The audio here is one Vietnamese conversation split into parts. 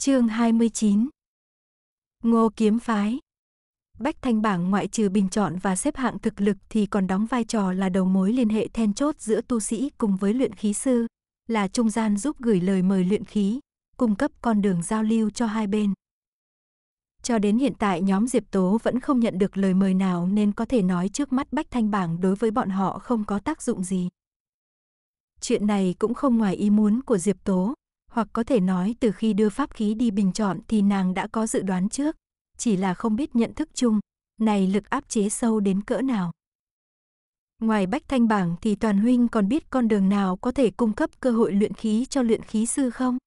Chương 29. Ngô kiếm phái. Bách Thanh bảng ngoại trừ bình chọn và xếp hạng thực lực thì còn đóng vai trò là đầu mối liên hệ then chốt giữa tu sĩ cùng với luyện khí sư, là trung gian giúp gửi lời mời luyện khí, cung cấp con đường giao lưu cho hai bên. Cho đến hiện tại nhóm Diệp Tố vẫn không nhận được lời mời nào nên có thể nói trước mắt Bách Thanh bảng đối với bọn họ không có tác dụng gì. Chuyện này cũng không ngoài ý muốn của Diệp Tố, hoặc có thể nói từ khi đưa pháp khí đi bình chọn thì nàng đã có dự đoán trước, chỉ là không biết nhận thức chung, này lực áp chế sâu đến cỡ nào. Ngoài bách thanh bảng thì toàn huynh còn biết con đường nào có thể cung cấp cơ hội luyện khí cho luyện khí sư không?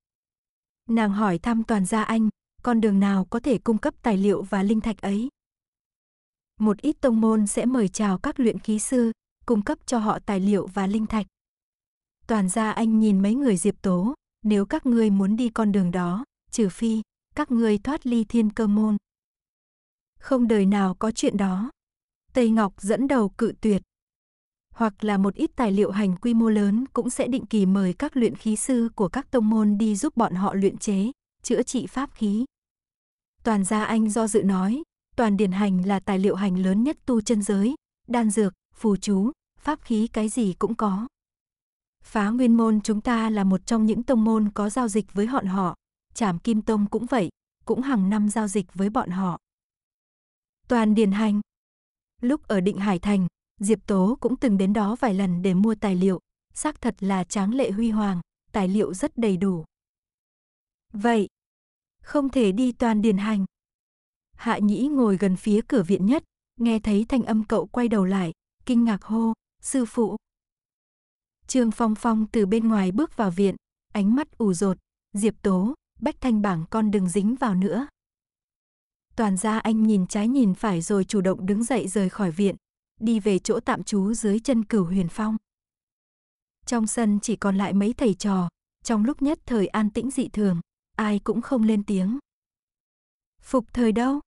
Nàng hỏi thăm toàn gia anh, con đường nào có thể cung cấp tài liệu và linh thạch ấy? Một ít tông môn sẽ mời chào các luyện khí sư, cung cấp cho họ tài liệu và linh thạch. Toàn gia anh nhìn mấy người Diệp Tố, nếu các ngươi muốn đi con đường đó, trừ phi các ngươi thoát ly thiên cơ môn. Không đời nào có chuyện đó. Tây Ngọc dẫn đầu cự tuyệt. Hoặc là một ít tài liệu hành quy mô lớn cũng sẽ định kỳ mời các luyện khí sư của các tông môn đi giúp bọn họ luyện chế, chữa trị pháp khí. Toàn gia anh do dự nói, toàn điển hành là tài liệu hành lớn nhất tu chân giới, đan dược, phù chú, pháp khí cái gì cũng có. Phá Nguyên môn chúng ta là một trong những tông môn có giao dịch với bọn họ, Trảm Kim tông cũng vậy, cũng hàng năm giao dịch với bọn họ. Toàn Điền Hành Lúc ở Định Hải Thành, Diệp Tố cũng từng đến đó vài lần để mua tài liệu, xác thật là tráng lệ huy hoàng, tài liệu rất đầy đủ. Vậy, không thể đi toàn điền hành. Hạ Nhĩ ngồi gần phía cửa viện nhất, nghe thấy thanh âm cậu quay đầu lại, kinh ngạc hô, sư phụ, Trương Phong Phong từ bên ngoài bước vào viện, ánh mắt ủ rột, Diệp Tố, Bách Thanh bảng con đừng dính vào nữa. Toàn ra anh nhìn trái nhìn phải rồi chủ động đứng dậy rời khỏi viện, đi về chỗ tạm trú dưới chân cửu huyền phong. Trong sân chỉ còn lại mấy thầy trò, trong lúc nhất thời an tĩnh dị thường, ai cũng không lên tiếng. Phục thời đâu?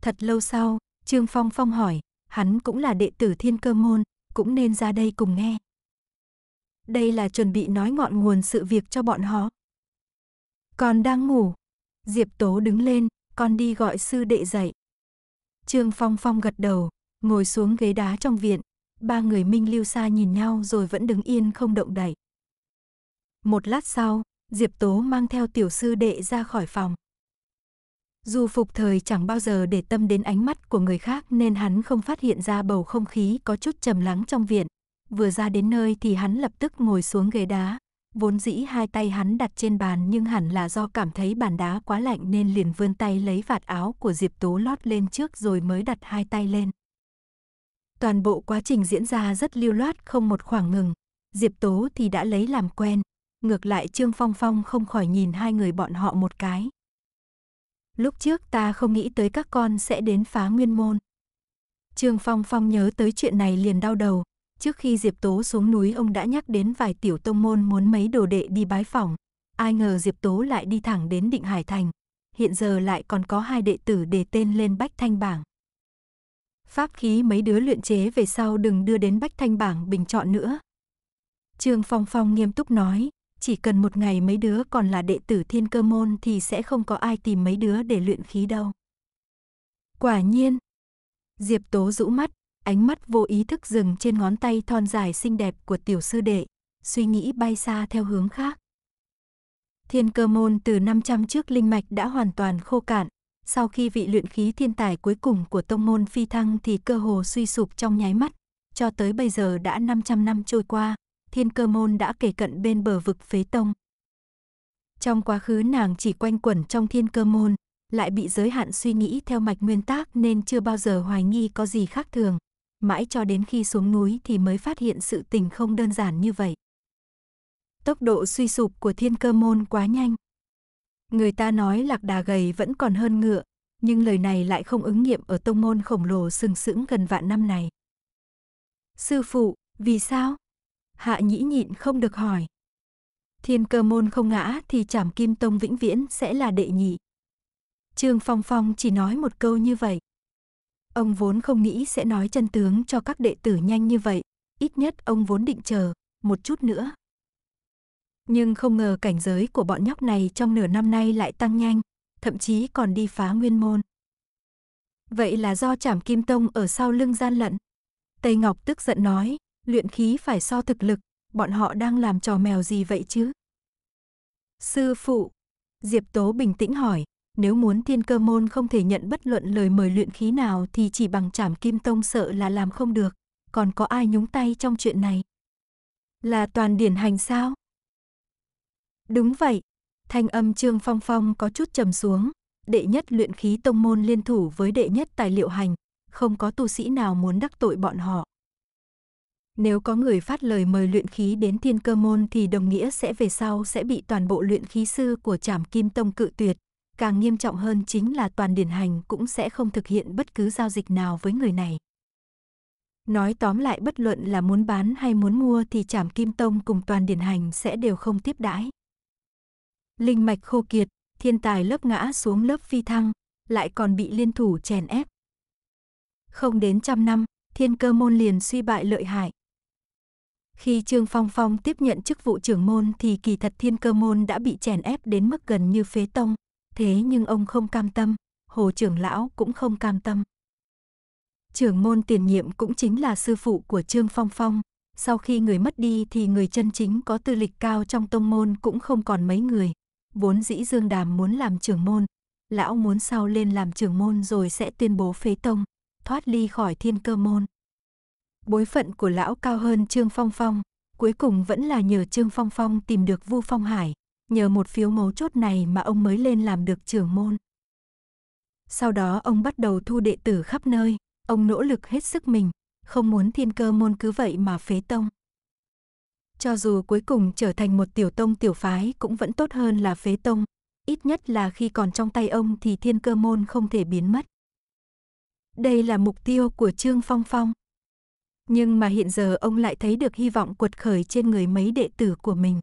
Thật lâu sau, Trương Phong Phong hỏi, hắn cũng là đệ tử thiên cơ môn, cũng nên ra đây cùng nghe đây là chuẩn bị nói ngọn nguồn sự việc cho bọn họ. Con đang ngủ. Diệp Tố đứng lên, con đi gọi sư đệ dậy. Trương Phong Phong gật đầu, ngồi xuống ghế đá trong viện. Ba người Minh Lưu Sa nhìn nhau rồi vẫn đứng yên không động đậy. Một lát sau, Diệp Tố mang theo tiểu sư đệ ra khỏi phòng. Dù phục thời chẳng bao giờ để tâm đến ánh mắt của người khác nên hắn không phát hiện ra bầu không khí có chút trầm lắng trong viện. Vừa ra đến nơi thì hắn lập tức ngồi xuống ghế đá. Vốn dĩ hai tay hắn đặt trên bàn nhưng hẳn là do cảm thấy bàn đá quá lạnh nên liền vươn tay lấy vạt áo của Diệp Tố lót lên trước rồi mới đặt hai tay lên. Toàn bộ quá trình diễn ra rất lưu loát không một khoảng ngừng. Diệp Tố thì đã lấy làm quen. Ngược lại Trương Phong Phong không khỏi nhìn hai người bọn họ một cái. Lúc trước ta không nghĩ tới các con sẽ đến phá nguyên môn. Trương Phong Phong nhớ tới chuyện này liền đau đầu, Trước khi Diệp Tố xuống núi ông đã nhắc đến vài tiểu tông môn muốn mấy đồ đệ đi bái phỏng. Ai ngờ Diệp Tố lại đi thẳng đến Định Hải Thành. Hiện giờ lại còn có hai đệ tử đề tên lên Bách Thanh Bảng. Pháp khí mấy đứa luyện chế về sau đừng đưa đến Bách Thanh Bảng bình chọn nữa. Trương Phong Phong nghiêm túc nói, chỉ cần một ngày mấy đứa còn là đệ tử thiên cơ môn thì sẽ không có ai tìm mấy đứa để luyện khí đâu. Quả nhiên, Diệp Tố rũ mắt, ánh mắt vô ý thức dừng trên ngón tay thon dài xinh đẹp của tiểu sư đệ, suy nghĩ bay xa theo hướng khác. Thiên cơ môn từ 500 trước linh mạch đã hoàn toàn khô cạn, sau khi vị luyện khí thiên tài cuối cùng của tông môn phi thăng thì cơ hồ suy sụp trong nháy mắt, cho tới bây giờ đã 500 năm trôi qua, thiên cơ môn đã kể cận bên bờ vực phế tông. Trong quá khứ nàng chỉ quanh quẩn trong thiên cơ môn, lại bị giới hạn suy nghĩ theo mạch nguyên tác nên chưa bao giờ hoài nghi có gì khác thường mãi cho đến khi xuống núi thì mới phát hiện sự tình không đơn giản như vậy. Tốc độ suy sụp của thiên cơ môn quá nhanh. Người ta nói lạc đà gầy vẫn còn hơn ngựa, nhưng lời này lại không ứng nghiệm ở tông môn khổng lồ sừng sững gần vạn năm này. Sư phụ, vì sao? Hạ nhĩ nhịn không được hỏi. Thiên cơ môn không ngã thì chảm kim tông vĩnh viễn sẽ là đệ nhị. Trương Phong Phong chỉ nói một câu như vậy. Ông vốn không nghĩ sẽ nói chân tướng cho các đệ tử nhanh như vậy, ít nhất ông vốn định chờ một chút nữa. Nhưng không ngờ cảnh giới của bọn nhóc này trong nửa năm nay lại tăng nhanh, thậm chí còn đi phá nguyên môn. Vậy là do Trảm Kim Tông ở sau lưng gian lận. Tây Ngọc tức giận nói, luyện khí phải so thực lực, bọn họ đang làm trò mèo gì vậy chứ? Sư phụ, Diệp Tố bình tĩnh hỏi, nếu muốn thiên cơ môn không thể nhận bất luận lời mời luyện khí nào thì chỉ bằng trảm kim tông sợ là làm không được, còn có ai nhúng tay trong chuyện này? Là toàn điển hành sao? Đúng vậy, thanh âm Trương Phong Phong có chút trầm xuống, đệ nhất luyện khí tông môn liên thủ với đệ nhất tài liệu hành, không có tu sĩ nào muốn đắc tội bọn họ. Nếu có người phát lời mời luyện khí đến thiên cơ môn thì đồng nghĩa sẽ về sau sẽ bị toàn bộ luyện khí sư của trảm kim tông cự tuyệt, Càng nghiêm trọng hơn chính là toàn điển hành cũng sẽ không thực hiện bất cứ giao dịch nào với người này. Nói tóm lại bất luận là muốn bán hay muốn mua thì trảm kim tông cùng toàn điển hành sẽ đều không tiếp đãi. Linh mạch khô kiệt, thiên tài lớp ngã xuống lớp phi thăng, lại còn bị liên thủ chèn ép. Không đến trăm năm, thiên cơ môn liền suy bại lợi hại. Khi Trương Phong Phong tiếp nhận chức vụ trưởng môn thì kỳ thật thiên cơ môn đã bị chèn ép đến mức gần như phế tông thế nhưng ông không cam tâm, Hồ trưởng lão cũng không cam tâm. Trưởng môn tiền nhiệm cũng chính là sư phụ của Trương Phong Phong, sau khi người mất đi thì người chân chính có tư lịch cao trong tông môn cũng không còn mấy người. Vốn dĩ Dương Đàm muốn làm trưởng môn, lão muốn sau lên làm trưởng môn rồi sẽ tuyên bố phế tông, thoát ly khỏi thiên cơ môn. Bối phận của lão cao hơn Trương Phong Phong, cuối cùng vẫn là nhờ Trương Phong Phong tìm được Vu Phong Hải, Nhờ một phiếu mấu chốt này mà ông mới lên làm được trưởng môn. Sau đó ông bắt đầu thu đệ tử khắp nơi, ông nỗ lực hết sức mình, không muốn thiên cơ môn cứ vậy mà phế tông. Cho dù cuối cùng trở thành một tiểu tông tiểu phái cũng vẫn tốt hơn là phế tông, ít nhất là khi còn trong tay ông thì thiên cơ môn không thể biến mất. Đây là mục tiêu của Trương Phong Phong. Nhưng mà hiện giờ ông lại thấy được hy vọng cuột khởi trên người mấy đệ tử của mình.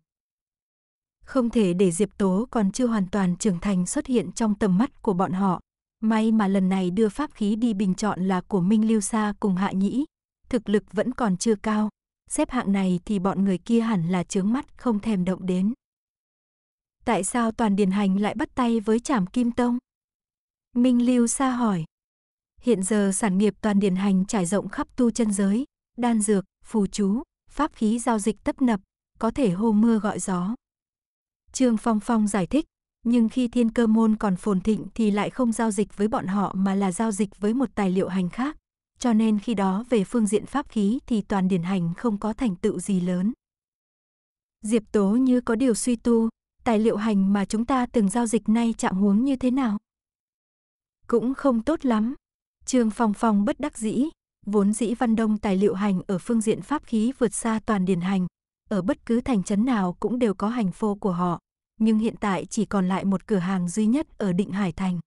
Không thể để Diệp Tố còn chưa hoàn toàn trưởng thành xuất hiện trong tầm mắt của bọn họ. May mà lần này đưa pháp khí đi bình chọn là của Minh Lưu Sa cùng Hạ Nhĩ. Thực lực vẫn còn chưa cao. Xếp hạng này thì bọn người kia hẳn là chướng mắt không thèm động đến. Tại sao toàn điền hành lại bắt tay với trảm kim tông? Minh Lưu Sa hỏi. Hiện giờ sản nghiệp toàn Điền hành trải rộng khắp tu chân giới, đan dược, phù chú, pháp khí giao dịch tấp nập, có thể hô mưa gọi gió. Trương Phong Phong giải thích, nhưng khi thiên cơ môn còn phồn thịnh thì lại không giao dịch với bọn họ mà là giao dịch với một tài liệu hành khác. Cho nên khi đó về phương diện pháp khí thì toàn điển hành không có thành tựu gì lớn. Diệp Tố như có điều suy tu, tài liệu hành mà chúng ta từng giao dịch nay trạng huống như thế nào? Cũng không tốt lắm. Trương Phong Phong bất đắc dĩ, vốn dĩ văn đông tài liệu hành ở phương diện pháp khí vượt xa toàn điển hành, ở bất cứ thành trấn nào cũng đều có hành phô của họ, nhưng hiện tại chỉ còn lại một cửa hàng duy nhất ở Định Hải Thành.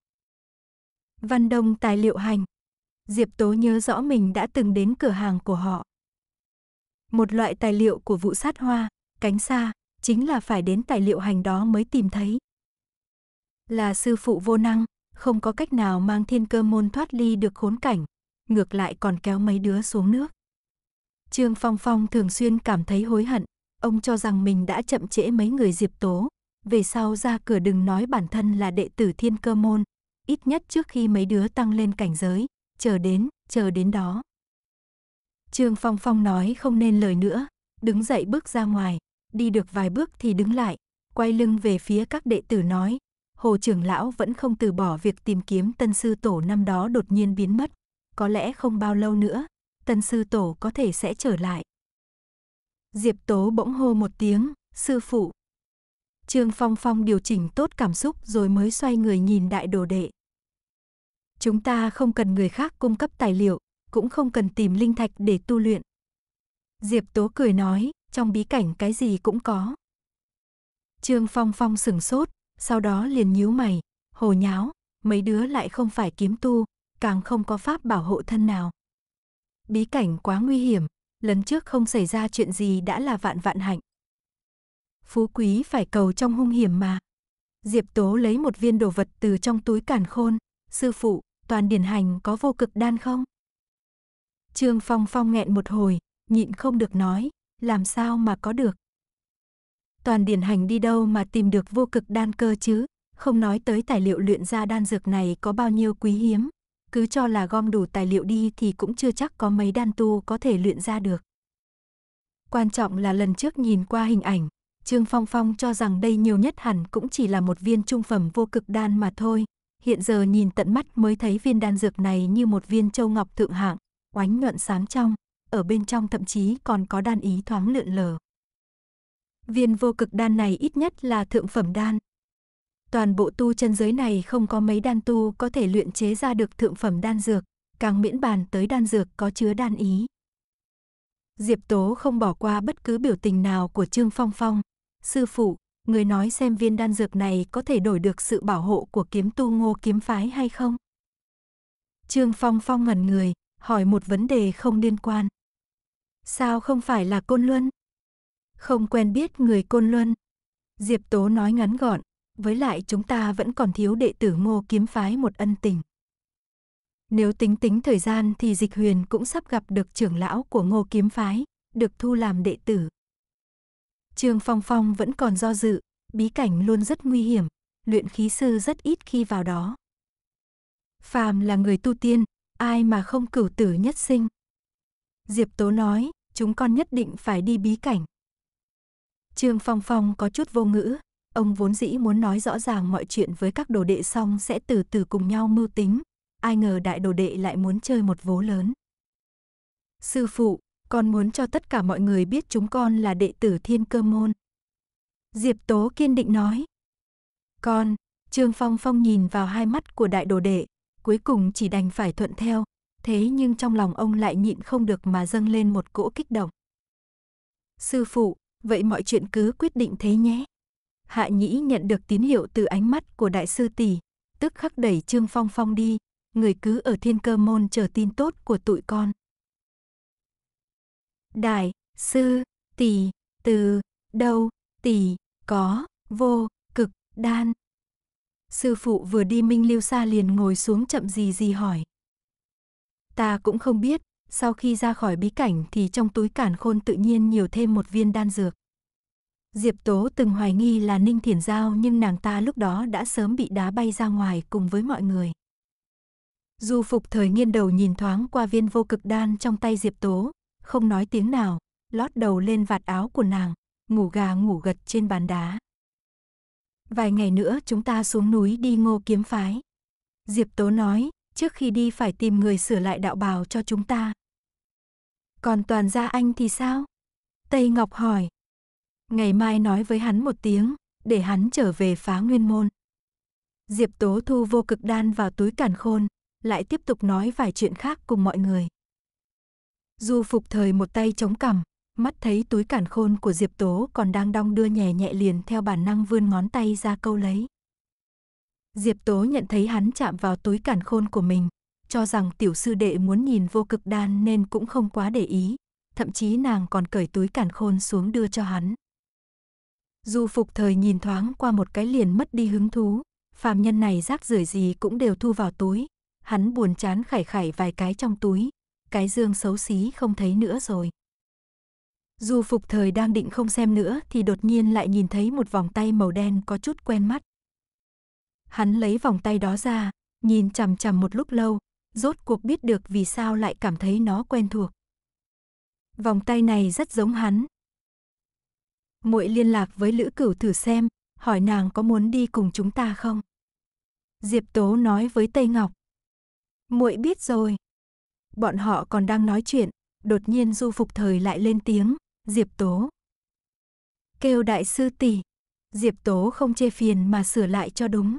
Văn Đông tài liệu hành. Diệp Tố nhớ rõ mình đã từng đến cửa hàng của họ. Một loại tài liệu của vụ sát hoa, cánh xa, chính là phải đến tài liệu hành đó mới tìm thấy. Là sư phụ vô năng, không có cách nào mang thiên cơ môn thoát ly được khốn cảnh, ngược lại còn kéo mấy đứa xuống nước. Trương Phong Phong thường xuyên cảm thấy hối hận, Ông cho rằng mình đã chậm trễ mấy người Diệp Tố. Về sau ra cửa đừng nói bản thân là đệ tử thiên cơ môn. Ít nhất trước khi mấy đứa tăng lên cảnh giới. Chờ đến, chờ đến đó. Trương Phong Phong nói không nên lời nữa. Đứng dậy bước ra ngoài. Đi được vài bước thì đứng lại. Quay lưng về phía các đệ tử nói. Hồ trưởng lão vẫn không từ bỏ việc tìm kiếm tân sư tổ năm đó đột nhiên biến mất. Có lẽ không bao lâu nữa, tân sư tổ có thể sẽ trở lại. Diệp Tố bỗng hô một tiếng, sư phụ. Trương Phong Phong điều chỉnh tốt cảm xúc rồi mới xoay người nhìn đại đồ đệ. Chúng ta không cần người khác cung cấp tài liệu, cũng không cần tìm linh thạch để tu luyện. Diệp Tố cười nói, trong bí cảnh cái gì cũng có. Trương Phong Phong sừng sốt, sau đó liền nhíu mày, hồ nháo, mấy đứa lại không phải kiếm tu, càng không có pháp bảo hộ thân nào. Bí cảnh quá nguy hiểm, lần trước không xảy ra chuyện gì đã là vạn vạn hạnh. Phú quý phải cầu trong hung hiểm mà. Diệp Tố lấy một viên đồ vật từ trong túi cản khôn, sư phụ, toàn điển hành có vô cực đan không? Trương Phong Phong nghẹn một hồi, nhịn không được nói, làm sao mà có được. Toàn điển hành đi đâu mà tìm được vô cực đan cơ chứ, không nói tới tài liệu luyện ra đan dược này có bao nhiêu quý hiếm, cứ cho là gom đủ tài liệu đi thì cũng chưa chắc có mấy đan tu có thể luyện ra được. Quan trọng là lần trước nhìn qua hình ảnh, Trương Phong Phong cho rằng đây nhiều nhất hẳn cũng chỉ là một viên trung phẩm vô cực đan mà thôi. Hiện giờ nhìn tận mắt mới thấy viên đan dược này như một viên châu ngọc thượng hạng, oánh nhuận sáng trong, ở bên trong thậm chí còn có đan ý thoáng lượn lờ. Viên vô cực đan này ít nhất là thượng phẩm đan, toàn bộ tu chân giới này không có mấy đan tu có thể luyện chế ra được thượng phẩm đan dược, càng miễn bàn tới đan dược có chứa đan ý. Diệp Tố không bỏ qua bất cứ biểu tình nào của Trương Phong Phong. Sư phụ, người nói xem viên đan dược này có thể đổi được sự bảo hộ của kiếm tu ngô kiếm phái hay không? Trương Phong Phong ngẩn người, hỏi một vấn đề không liên quan. Sao không phải là Côn Luân? Không quen biết người Côn Luân. Diệp Tố nói ngắn gọn, với lại chúng ta vẫn còn thiếu đệ tử ngô kiếm phái một ân tình. Nếu tính tính thời gian thì Dịch Huyền cũng sắp gặp được trưởng lão của ngô kiếm phái, được thu làm đệ tử. Trương Phong Phong vẫn còn do dự, bí cảnh luôn rất nguy hiểm, luyện khí sư rất ít khi vào đó. Phàm là người tu tiên, ai mà không cửu tử nhất sinh. Diệp Tố nói, chúng con nhất định phải đi bí cảnh. Trương Phong Phong có chút vô ngữ, Ông vốn dĩ muốn nói rõ ràng mọi chuyện với các đồ đệ xong sẽ từ từ cùng nhau mưu tính, ai ngờ đại đồ đệ lại muốn chơi một vố lớn. Sư phụ, con muốn cho tất cả mọi người biết chúng con là đệ tử thiên cơ môn. Diệp Tố kiên định nói. Con, Trương Phong Phong nhìn vào hai mắt của đại đồ đệ, cuối cùng chỉ đành phải thuận theo, thế nhưng trong lòng ông lại nhịn không được mà dâng lên một cỗ kích động. Sư phụ, vậy mọi chuyện cứ quyết định thế nhé. Hạ Nhĩ nhận được tín hiệu từ ánh mắt của đại sư tỷ, tức khắc đẩy Trương Phong Phong đi, người cứ ở thiên cơ môn chờ tin tốt của tụi con. Đại, sư, tỷ, từ, đâu, tỷ, có, vô, cực, đan. Sư phụ vừa đi Minh Lưu xa liền ngồi xuống chậm gì gì hỏi. Ta cũng không biết, sau khi ra khỏi bí cảnh thì trong túi cản khôn tự nhiên nhiều thêm một viên đan dược. Diệp Tố từng hoài nghi là Ninh Thiển Giao nhưng nàng ta lúc đó đã sớm bị đá bay ra ngoài cùng với mọi người. Du phục thời nghiên đầu nhìn thoáng qua viên vô cực đan trong tay Diệp Tố, không nói tiếng nào, lót đầu lên vạt áo của nàng, ngủ gà ngủ gật trên bàn đá. Vài ngày nữa chúng ta xuống núi đi ngô kiếm phái. Diệp Tố nói, trước khi đi phải tìm người sửa lại đạo bào cho chúng ta. Còn toàn gia anh thì sao? Tây Ngọc hỏi, Ngày mai nói với hắn một tiếng, để hắn trở về phá nguyên môn. Diệp Tố thu vô cực đan vào túi càn khôn, lại tiếp tục nói vài chuyện khác cùng mọi người. Du phục thời một tay chống cằm, mắt thấy túi cản khôn của Diệp Tố còn đang đong đưa nhẹ nhẹ liền theo bản năng vươn ngón tay ra câu lấy. Diệp Tố nhận thấy hắn chạm vào túi cản khôn của mình, cho rằng tiểu sư đệ muốn nhìn vô cực đan nên cũng không quá để ý, thậm chí nàng còn cởi túi cản khôn xuống đưa cho hắn. Dù phục thời nhìn thoáng qua một cái liền mất đi hứng thú, phàm nhân này rác rưởi gì cũng đều thu vào túi, hắn buồn chán khải khải vài cái trong túi, cái dương xấu xí không thấy nữa rồi. Dù phục thời đang định không xem nữa thì đột nhiên lại nhìn thấy một vòng tay màu đen có chút quen mắt. Hắn lấy vòng tay đó ra, nhìn chằm chằm một lúc lâu, rốt cuộc biết được vì sao lại cảm thấy nó quen thuộc. Vòng tay này rất giống hắn, muội liên lạc với Lữ Cửu thử xem, hỏi nàng có muốn đi cùng chúng ta không. Diệp Tố nói với Tây Ngọc. Muội biết rồi. Bọn họ còn đang nói chuyện, đột nhiên Du Phục Thời lại lên tiếng, Diệp Tố. Kêu đại sư tỷ, Diệp Tố không chê phiền mà sửa lại cho đúng.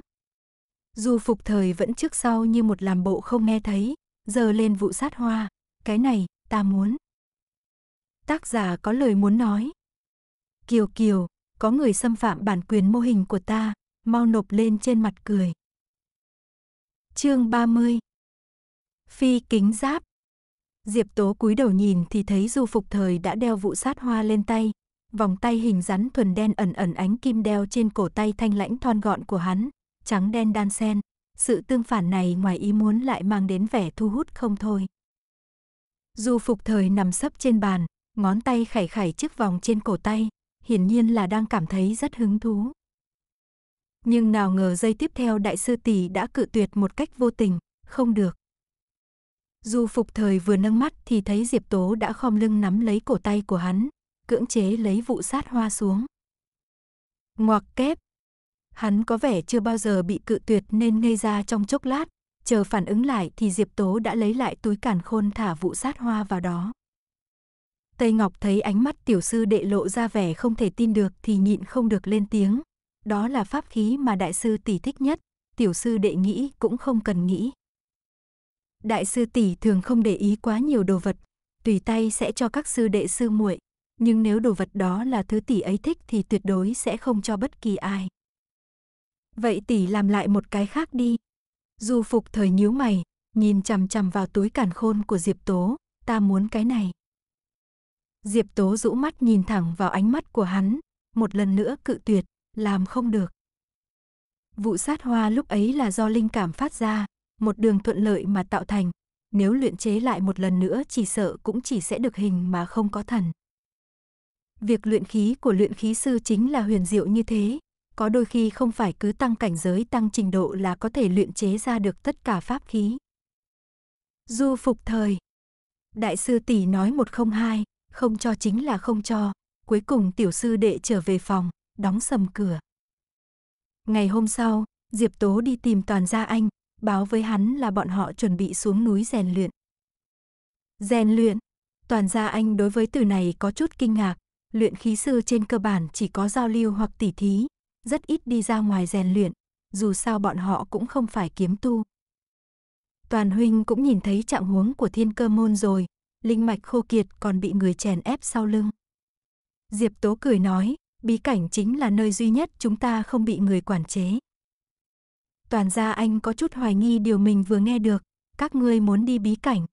Du Phục Thời vẫn trước sau như một làm bộ không nghe thấy, giờ lên vụ sát hoa, cái này, ta muốn. Tác giả có lời muốn nói. Kiều Kiều, có người xâm phạm bản quyền mô hình của ta, mau nộp lên trên mặt cười. Chương 30 Phi kính giáp Diệp Tố cúi đầu nhìn thì thấy Du Phục Thời đã đeo vụ sát hoa lên tay, vòng tay hình rắn thuần đen ẩn ẩn ánh kim đeo trên cổ tay thanh lãnh thon gọn của hắn, trắng đen đan sen, sự tương phản này ngoài ý muốn lại mang đến vẻ thu hút không thôi. Du Phục Thời nằm sấp trên bàn, ngón tay khải khải chiếc vòng trên cổ tay, hiển nhiên là đang cảm thấy rất hứng thú. Nhưng nào ngờ giây tiếp theo đại sư tỷ đã cự tuyệt một cách vô tình, không được. Du phục thời vừa nâng mắt thì thấy Diệp Tố đã khom lưng nắm lấy cổ tay của hắn, cưỡng chế lấy vụ sát hoa xuống. Ngoặc kép. Hắn có vẻ chưa bao giờ bị cự tuyệt nên ngây ra trong chốc lát, chờ phản ứng lại thì Diệp Tố đã lấy lại túi càn khôn thả vụ sát hoa vào đó. Tây Ngọc thấy ánh mắt tiểu sư đệ lộ ra vẻ không thể tin được thì nhịn không được lên tiếng. Đó là pháp khí mà đại sư tỷ thích nhất, tiểu sư đệ nghĩ cũng không cần nghĩ. Đại sư tỷ thường không để ý quá nhiều đồ vật, tùy tay sẽ cho các sư đệ sư muội, nhưng nếu đồ vật đó là thứ tỷ ấy thích thì tuyệt đối sẽ không cho bất kỳ ai. Vậy tỷ làm lại một cái khác đi. Du phục thời nhíu mày, nhìn chằm chằm vào túi càn khôn của Diệp Tố, ta muốn cái này. Diệp Tố rũ mắt nhìn thẳng vào ánh mắt của hắn, một lần nữa cự tuyệt, làm không được. Vụ sát hoa lúc ấy là do linh cảm phát ra, một đường thuận lợi mà tạo thành, nếu luyện chế lại một lần nữa chỉ sợ cũng chỉ sẽ được hình mà không có thần. Việc luyện khí của luyện khí sư chính là huyền diệu như thế, có đôi khi không phải cứ tăng cảnh giới tăng trình độ là có thể luyện chế ra được tất cả pháp khí. Du phục thời Đại sư tỷ nói một không hai, không cho chính là không cho, cuối cùng tiểu sư đệ trở về phòng, đóng sầm cửa. Ngày hôm sau, Diệp Tố đi tìm toàn gia anh, báo với hắn là bọn họ chuẩn bị xuống núi rèn luyện. Rèn luyện, toàn gia anh đối với từ này có chút kinh ngạc, luyện khí sư trên cơ bản chỉ có giao lưu hoặc tỉ thí, rất ít đi ra ngoài rèn luyện, dù sao bọn họ cũng không phải kiếm tu. Toàn huynh cũng nhìn thấy trạng huống của thiên cơ môn rồi, linh mạch khô kiệt còn bị người chèn ép sau lưng. Diệp Tố cười nói, bí cảnh chính là nơi duy nhất chúng ta không bị người quản chế. Toàn ra anh có chút hoài nghi điều mình vừa nghe được, các ngươi muốn đi bí cảnh.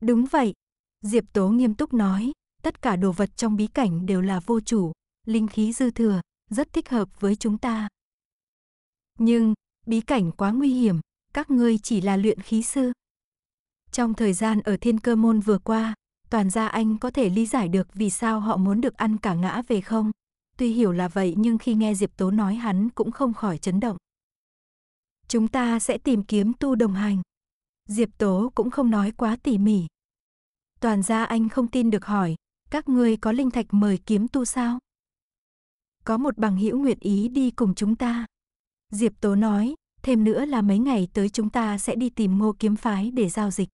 Đúng vậy, Diệp Tố nghiêm túc nói, tất cả đồ vật trong bí cảnh đều là vô chủ, linh khí dư thừa, rất thích hợp với chúng ta. Nhưng, bí cảnh quá nguy hiểm, các ngươi chỉ là luyện khí sư. Trong thời gian ở Thiên Cơ Môn vừa qua, toàn gia anh có thể lý giải được vì sao họ muốn được ăn cả ngã về không? Tuy hiểu là vậy nhưng khi nghe Diệp Tố nói hắn cũng không khỏi chấn động. Chúng ta sẽ tìm kiếm tu đồng hành. Diệp Tố cũng không nói quá tỉ mỉ. Toàn gia anh không tin được hỏi, các ngươi có linh thạch mời kiếm tu sao? Có một bằng hữu nguyện ý đi cùng chúng ta. Diệp Tố nói, thêm nữa là mấy ngày tới chúng ta sẽ đi tìm ngô kiếm phái để giao dịch.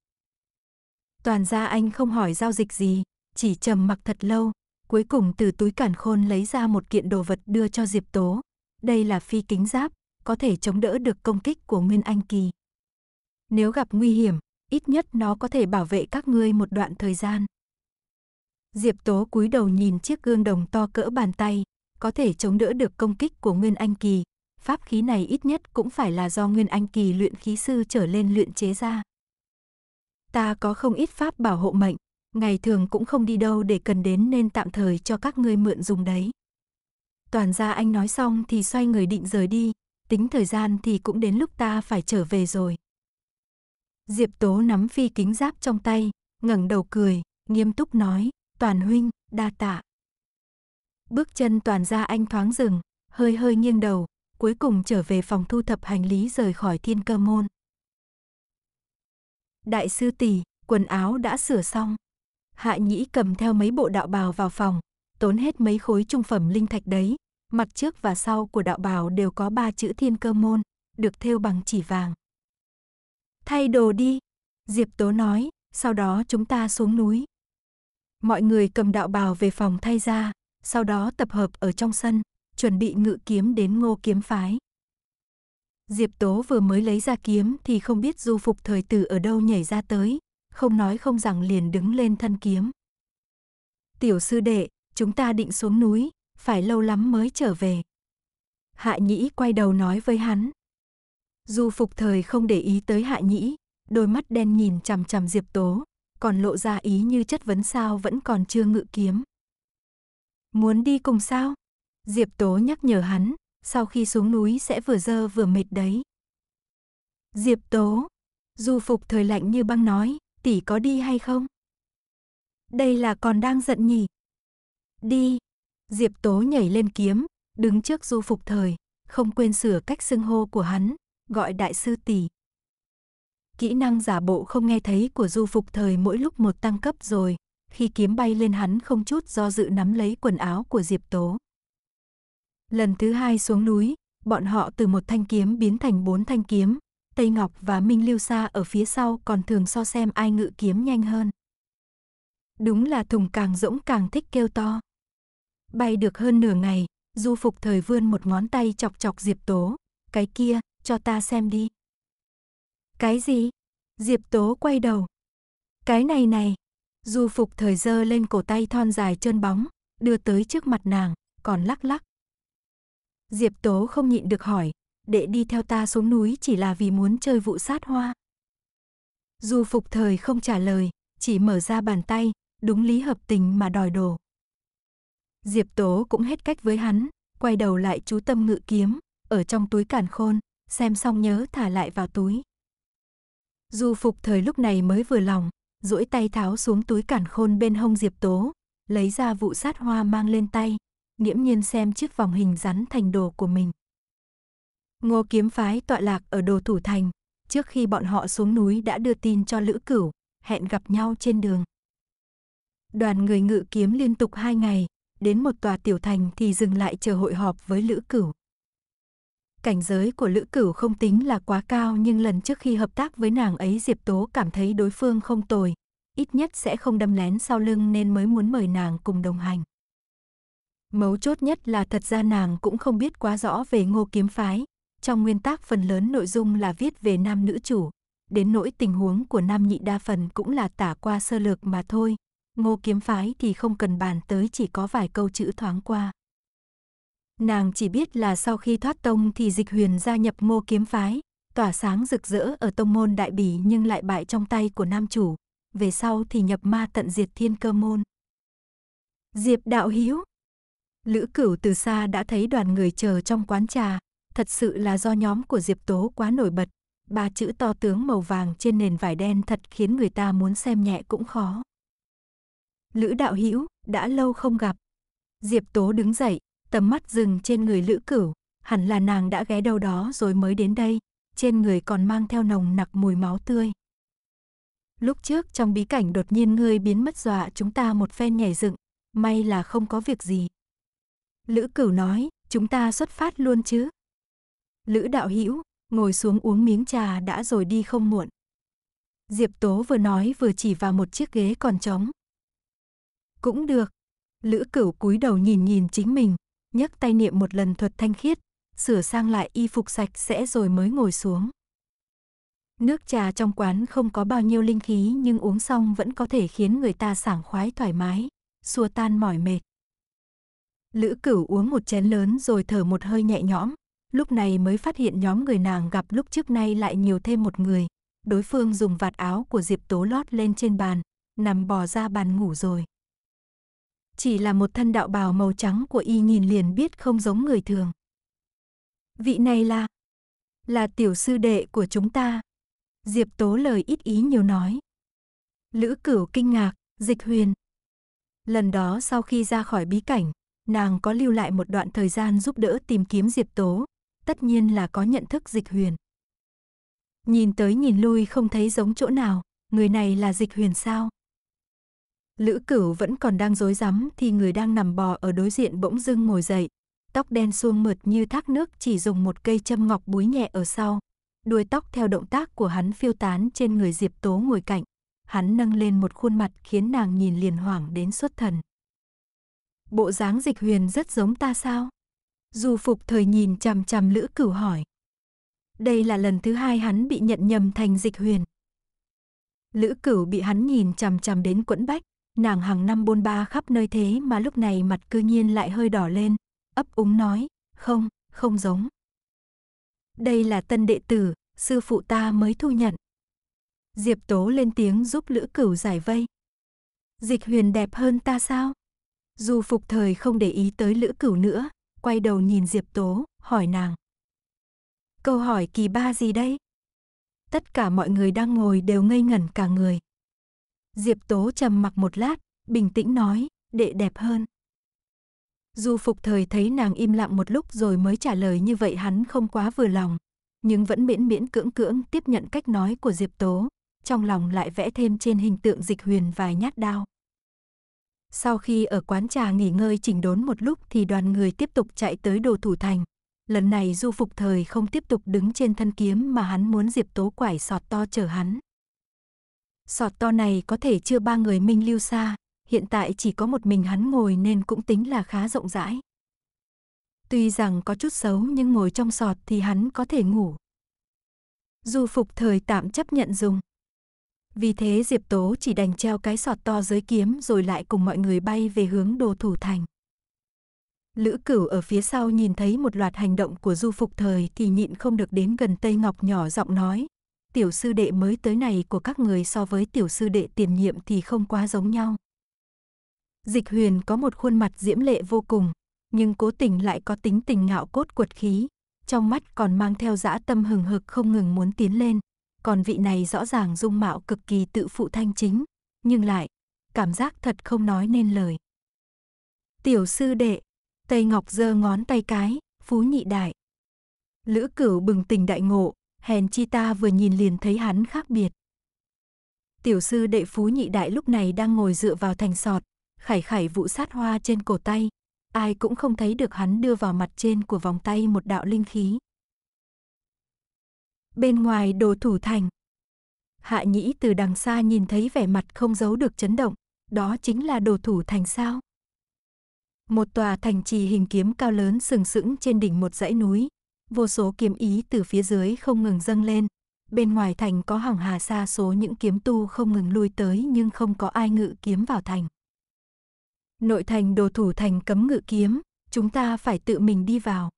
Toàn ra anh không hỏi giao dịch gì, chỉ trầm mặc thật lâu, cuối cùng từ túi cản khôn lấy ra một kiện đồ vật đưa cho Diệp Tố. Đây là phi kính giáp, có thể chống đỡ được công kích của Nguyên Anh Kỳ. Nếu gặp nguy hiểm, ít nhất nó có thể bảo vệ các ngươi một đoạn thời gian. Diệp Tố cúi đầu nhìn chiếc gương đồng to cỡ bàn tay, có thể chống đỡ được công kích của Nguyên Anh Kỳ. Pháp khí này ít nhất cũng phải là do Nguyên Anh Kỳ luyện khí sư trở lên luyện chế ra ta có không ít pháp bảo hộ mệnh, ngày thường cũng không đi đâu để cần đến nên tạm thời cho các ngươi mượn dùng đấy. Toàn ra anh nói xong thì xoay người định rời đi, tính thời gian thì cũng đến lúc ta phải trở về rồi. Diệp Tố nắm phi kính giáp trong tay, ngẩng đầu cười, nghiêm túc nói, Toàn huynh, đa tạ. Bước chân Toàn ra anh thoáng dừng, hơi hơi nghiêng đầu, cuối cùng trở về phòng thu thập hành lý rời khỏi thiên cơ môn. Đại sư tỷ, quần áo đã sửa xong. Hạ nhĩ cầm theo mấy bộ đạo bào vào phòng, tốn hết mấy khối trung phẩm linh thạch đấy. Mặt trước và sau của đạo bào đều có ba chữ thiên cơ môn, được thêu bằng chỉ vàng. Thay đồ đi, Diệp Tố nói, sau đó chúng ta xuống núi. Mọi người cầm đạo bào về phòng thay ra, sau đó tập hợp ở trong sân, chuẩn bị ngự kiếm đến ngô kiếm phái. Diệp Tố vừa mới lấy ra kiếm thì không biết du phục thời tử ở đâu nhảy ra tới, không nói không rằng liền đứng lên thân kiếm. Tiểu sư đệ, chúng ta định xuống núi, phải lâu lắm mới trở về. Hạ Nhĩ quay đầu nói với hắn. Du phục thời không để ý tới Hạ Nhĩ, đôi mắt đen nhìn chằm chằm Diệp Tố, còn lộ ra ý như chất vấn sao vẫn còn chưa ngự kiếm. Muốn đi cùng sao? Diệp Tố nhắc nhở hắn, sau khi xuống núi sẽ vừa dơ vừa mệt đấy. Diệp Tố, du phục thời lạnh như băng nói, tỷ có đi hay không? Đây là còn đang giận nhỉ? Đi. Diệp Tố nhảy lên kiếm, đứng trước du phục thời, không quên sửa cách xưng hô của hắn, gọi đại sư tỷ. Kỹ năng giả bộ không nghe thấy của du phục thời mỗi lúc một tăng cấp rồi, khi kiếm bay lên hắn không chút do dự nắm lấy quần áo của Diệp Tố. Lần thứ hai xuống núi, bọn họ từ một thanh kiếm biến thành bốn thanh kiếm, Tây Ngọc và Minh Lưu Sa ở phía sau còn thường so xem ai ngự kiếm nhanh hơn. Đúng là thùng càng rỗng càng thích kêu to. Bay được hơn nửa ngày, du phục thời vươn một ngón tay chọc chọc Diệp Tố, cái kia, cho ta xem đi. Cái gì? Diệp Tố quay đầu. Cái này này. Du phục thời dơ lên cổ tay thon dài trơn bóng, đưa tới trước mặt nàng, còn lắc lắc, Diệp Tố không nhịn được hỏi, đệ đi theo ta xuống núi chỉ là vì muốn chơi vụ sát hoa. Du phục thời không trả lời, chỉ mở ra bàn tay, đúng lý hợp tình mà đòi đồ. Diệp Tố cũng hết cách với hắn, quay đầu lại chú tâm ngự kiếm, ở trong túi cản khôn, xem xong nhớ thả lại vào túi. Du phục thời lúc này mới vừa lòng, duỗi tay tháo xuống túi cản khôn bên hông Diệp Tố, lấy ra vụ sát hoa mang lên tay, nghiễm nhiên xem chiếc vòng hình rắn thành đồ của mình. Ngô kiếm phái tọa lạc ở đồ thủ thành, trước khi bọn họ xuống núi đã đưa tin cho Lữ Cửu, hẹn gặp nhau trên đường. Đoàn người ngự kiếm liên tục hai ngày, đến một tòa tiểu thành thì dừng lại chờ hội họp với Lữ Cửu. Cảnh giới của Lữ Cửu không tính là quá cao nhưng lần trước khi hợp tác với nàng ấy Diệp Tố cảm thấy đối phương không tồi, ít nhất sẽ không đâm lén sau lưng nên mới muốn mời nàng cùng đồng hành. Mấu chốt nhất là thật ra nàng cũng không biết quá rõ về ngô kiếm phái. Trong nguyên tác phần lớn nội dung là viết về nam nữ chủ. Đến nỗi tình huống của nam nhị đa phần cũng là tả qua sơ lược mà thôi. Ngô kiếm phái thì không cần bàn tới chỉ có vài câu chữ thoáng qua. Nàng chỉ biết là sau khi thoát tông thì dịch huyền gia nhập ngô kiếm phái, tỏa sáng rực rỡ ở tông môn đại bỉ nhưng lại bại trong tay của nam chủ. Về sau thì nhập ma tận diệt thiên cơ môn. Diệp đạo hiếu, Lữ Cửu từ xa đã thấy đoàn người chờ trong quán trà, thật sự là do nhóm của Diệp Tố quá nổi bật, ba chữ to tướng màu vàng trên nền vải đen thật khiến người ta muốn xem nhẹ cũng khó. Lữ Đạo Hữu, đã lâu không gặp. Diệp Tố đứng dậy, tầm mắt dừng trên người Lữ Cửu, hẳn là nàng đã ghé đâu đó rồi mới đến đây, trên người còn mang theo nồng nặc mùi máu tươi. Lúc trước trong bí cảnh đột nhiên ngươi biến mất dọa chúng ta một phen nhảy dựng, may là không có việc gì. Lữ Cửu nói, chúng ta xuất phát luôn chứ. Lữ Đạo Hữu ngồi xuống uống miếng trà đã rồi đi không muộn. Diệp Tố vừa nói vừa chỉ vào một chiếc ghế còn trống. Cũng được. Lữ Cửu cúi đầu nhìn nhìn chính mình, nhấc tay niệm một lần thuật thanh khiết, sửa sang lại y phục sạch sẽ rồi mới ngồi xuống. Nước trà trong quán không có bao nhiêu linh khí nhưng uống xong vẫn có thể khiến người ta sảng khoái thoải mái, xua tan mỏi mệt. Lữ cửu uống một chén lớn rồi thở một hơi nhẹ nhõm, lúc này mới phát hiện nhóm người nàng gặp lúc trước nay lại nhiều thêm một người. Đối phương dùng vạt áo của Diệp Tố lót lên trên bàn, nằm bò ra bàn ngủ rồi. Chỉ là một thân đạo bào màu trắng của y nhìn liền biết không giống người thường. Vị này là... là tiểu sư đệ của chúng ta. Diệp Tố lời ít ý nhiều nói. Lữ cửu kinh ngạc, dịch huyền. Lần đó sau khi ra khỏi bí cảnh, nàng có lưu lại một đoạn thời gian giúp đỡ tìm kiếm Diệp Tố, tất nhiên là có nhận thức dịch huyền. Nhìn tới nhìn lui không thấy giống chỗ nào, người này là dịch huyền sao? Lữ cửu vẫn còn đang rối rắm thì người đang nằm bò ở đối diện bỗng dưng ngồi dậy. Tóc đen suông mượt như thác nước chỉ dùng một cây châm ngọc búi nhẹ ở sau. Đuôi tóc theo động tác của hắn phiêu tán trên người Diệp Tố ngồi cạnh. Hắn nâng lên một khuôn mặt khiến nàng nhìn liền hoảng đến xuất thần bộ dáng dịch huyền rất giống ta sao? Du phục thời nhìn chằm chằm Lữ Cửu hỏi. Đây là lần thứ hai hắn bị nhận nhầm thành dịch huyền. Lữ Cửu bị hắn nhìn chằm chằm đến quẫn bách, nàng hàng năm bôn ba khắp nơi thế mà lúc này mặt cư nhiên lại hơi đỏ lên, ấp úng nói, không, không giống. Đây là tân đệ tử, sư phụ ta mới thu nhận. Diệp Tố lên tiếng giúp Lữ Cửu giải vây. Dịch huyền đẹp hơn ta sao? Dù phục thời không để ý tới Lữ Cửu nữa, quay đầu nhìn Diệp Tố, hỏi nàng. Câu hỏi kỳ ba gì đây? Tất cả mọi người đang ngồi đều ngây ngẩn cả người. Diệp Tố trầm mặc một lát, bình tĩnh nói, đệ đẹp hơn. Dù phục thời thấy nàng im lặng một lúc rồi mới trả lời như vậy hắn không quá vừa lòng, nhưng vẫn miễn miễn cưỡng cưỡng tiếp nhận cách nói của Diệp Tố, trong lòng lại vẽ thêm trên hình tượng dịch huyền vài nhát đao. Sau khi ở quán trà nghỉ ngơi chỉnh đốn một lúc thì đoàn người tiếp tục chạy tới đồ thủ thành. Lần này du phục thời không tiếp tục đứng trên thân kiếm mà hắn muốn diệp tố quải sọt to chở hắn. Sọt to này có thể chưa ba người minh lưu xa, hiện tại chỉ có một mình hắn ngồi nên cũng tính là khá rộng rãi. Tuy rằng có chút xấu nhưng ngồi trong sọt thì hắn có thể ngủ. Du phục thời tạm chấp nhận dùng. Vì thế Diệp Tố chỉ đành treo cái sọt to dưới kiếm rồi lại cùng mọi người bay về hướng đồ thủ thành. Lữ cửu ở phía sau nhìn thấy một loạt hành động của du phục thời thì nhịn không được đến gần Tây Ngọc nhỏ giọng nói. Tiểu sư đệ mới tới này của các người so với tiểu sư đệ tiền nhiệm thì không quá giống nhau. Dịch huyền có một khuôn mặt diễm lệ vô cùng, nhưng cố tình lại có tính tình ngạo cốt cuột khí. Trong mắt còn mang theo dã tâm hừng hực không ngừng muốn tiến lên, còn vị này rõ ràng dung mạo cực kỳ tự phụ thanh chính, nhưng lại, cảm giác thật không nói nên lời. Tiểu sư đệ, Tây Ngọc giơ ngón tay cái, phú nhị đại. Lữ cửu bừng tỉnh đại ngộ, hèn chi ta vừa nhìn liền thấy hắn khác biệt. Tiểu sư đệ phú nhị đại lúc này đang ngồi dựa vào thành sọt, khải khải vụ sát hoa trên cổ tay. Ai cũng không thấy được hắn đưa vào mặt trên của vòng tay một đạo linh khí bên ngoài đồ thủ thành. Hạ nhĩ từ đằng xa nhìn thấy vẻ mặt không giấu được chấn động, đó chính là đồ thủ thành sao. Một tòa thành trì hình kiếm cao lớn sừng sững trên đỉnh một dãy núi, vô số kiếm ý từ phía dưới không ngừng dâng lên. Bên ngoài thành có hàng hà xa số những kiếm tu không ngừng lui tới nhưng không có ai ngự kiếm vào thành. Nội thành đồ thủ thành cấm ngự kiếm, chúng ta phải tự mình đi vào.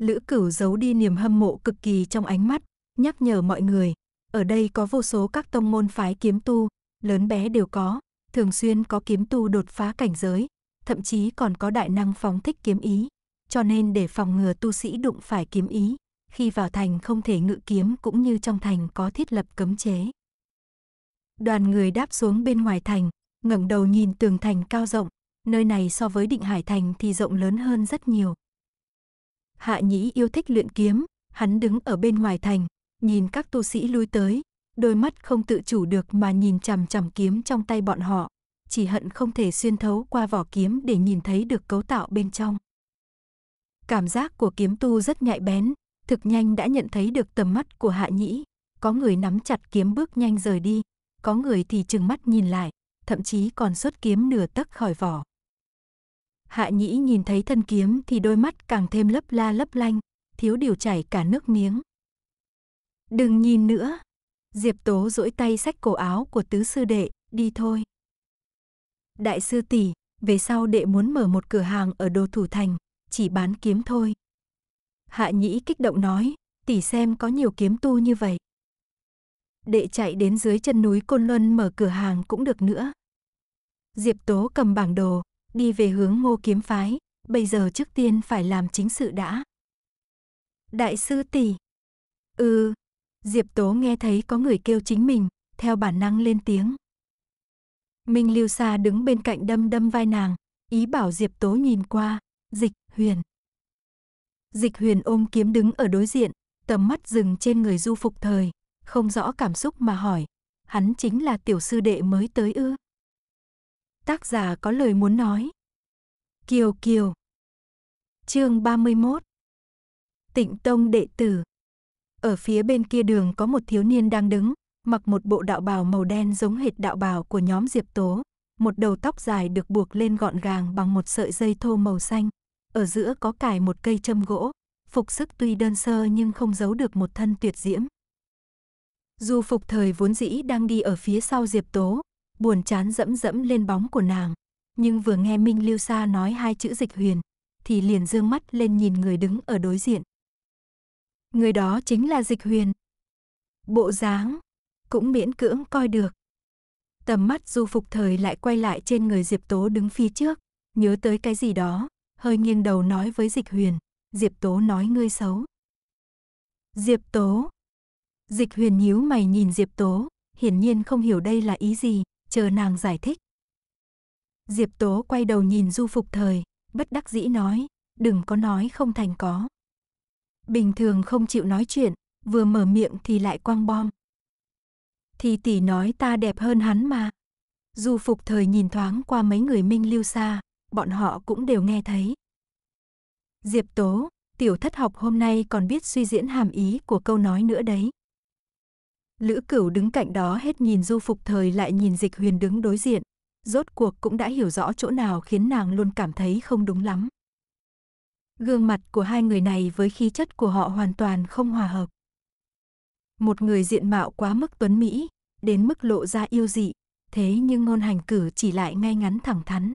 Lữ Cửu giấu đi niềm hâm mộ cực kỳ trong ánh mắt, nhắc nhở mọi người, ở đây có vô số các tông môn phái kiếm tu, lớn bé đều có, thường xuyên có kiếm tu đột phá cảnh giới, thậm chí còn có đại năng phóng thích kiếm ý, cho nên để phòng ngừa tu sĩ đụng phải kiếm ý, khi vào thành không thể ngự kiếm cũng như trong thành có thiết lập cấm chế. Đoàn người đáp xuống bên ngoài thành, ngẩng đầu nhìn tường thành cao rộng, nơi này so với Định Hải thành thì rộng lớn hơn rất nhiều, Hạ Nhĩ yêu thích luyện kiếm, hắn đứng ở bên ngoài thành, nhìn các tu sĩ lui tới, đôi mắt không tự chủ được mà nhìn chằm chằm kiếm trong tay bọn họ, chỉ hận không thể xuyên thấu qua vỏ kiếm để nhìn thấy được cấu tạo bên trong. Cảm giác của kiếm tu rất nhạy bén, thực nhanh đã nhận thấy được tầm mắt của Hạ Nhĩ, có người nắm chặt kiếm bước nhanh rời đi, có người thì chừng mắt nhìn lại, thậm chí còn xuất kiếm nửa tấc khỏi vỏ. Hạ nhĩ nhìn thấy thân kiếm thì đôi mắt càng thêm lấp la lấp lanh, thiếu điều chảy cả nước miếng. Đừng nhìn nữa. Diệp Tố duỗi tay xách cổ áo của tứ sư đệ, đi thôi. Đại sư tỷ, về sau đệ muốn mở một cửa hàng ở đồ thủ thành, chỉ bán kiếm thôi. Hạ nhĩ kích động nói, tỷ xem có nhiều kiếm tu như vậy. Đệ chạy đến dưới chân núi Côn Luân mở cửa hàng cũng được nữa. Diệp Tố cầm bảng đồ, đi về hướng ngô kiếm phái, bây giờ trước tiên phải làm chính sự đã. Đại sư tỷ. Ừ, Diệp Tố nghe thấy có người kêu chính mình, theo bản năng lên tiếng. Minh Lưu Sa đứng bên cạnh đâm đâm vai nàng, ý bảo Diệp Tố nhìn qua, dịch, huyền. Dịch huyền ôm kiếm đứng ở đối diện, tầm mắt dừng trên người du phục thời, không rõ cảm xúc mà hỏi, hắn chính là tiểu sư đệ mới tới ư tác giả có lời muốn nói. Kiều Kiều Chương 31 Tịnh Tông đệ tử Ở phía bên kia đường có một thiếu niên đang đứng, mặc một bộ đạo bào màu đen giống hệt đạo bào của nhóm Diệp Tố, một đầu tóc dài được buộc lên gọn gàng bằng một sợi dây thô màu xanh, ở giữa có cài một cây châm gỗ, phục sức tuy đơn sơ nhưng không giấu được một thân tuyệt diễm. dù phục thời vốn dĩ đang đi ở phía sau Diệp Tố, buồn chán dẫm dẫm lên bóng của nàng. Nhưng vừa nghe Minh Lưu Sa nói hai chữ dịch huyền, thì liền dương mắt lên nhìn người đứng ở đối diện. Người đó chính là dịch huyền. Bộ dáng, cũng miễn cưỡng coi được. Tầm mắt du phục thời lại quay lại trên người Diệp Tố đứng phía trước, nhớ tới cái gì đó, hơi nghiêng đầu nói với dịch huyền, Diệp Tố nói ngươi xấu. Diệp Tố. Dịch huyền nhíu mày nhìn Diệp Tố, hiển nhiên không hiểu đây là ý gì, chờ nàng giải thích. Diệp Tố quay đầu nhìn Du Phục Thời, bất đắc dĩ nói, đừng có nói không thành có. Bình thường không chịu nói chuyện, vừa mở miệng thì lại quăng bom. Thì tỷ nói ta đẹp hơn hắn mà. Du Phục Thời nhìn thoáng qua mấy người Minh Lưu xa, bọn họ cũng đều nghe thấy. Diệp Tố, tiểu thất học hôm nay còn biết suy diễn hàm ý của câu nói nữa đấy. Lữ Cửu đứng cạnh đó hết nhìn Du Phục Thời lại nhìn Dịch Huyền đứng đối diện, rốt cuộc cũng đã hiểu rõ chỗ nào khiến nàng luôn cảm thấy không đúng lắm. Gương mặt của hai người này với khí chất của họ hoàn toàn không hòa hợp. Một người diện mạo quá mức tuấn mỹ, đến mức lộ ra yêu dị, thế nhưng ngôn hành cử chỉ lại ngay ngắn thẳng thắn.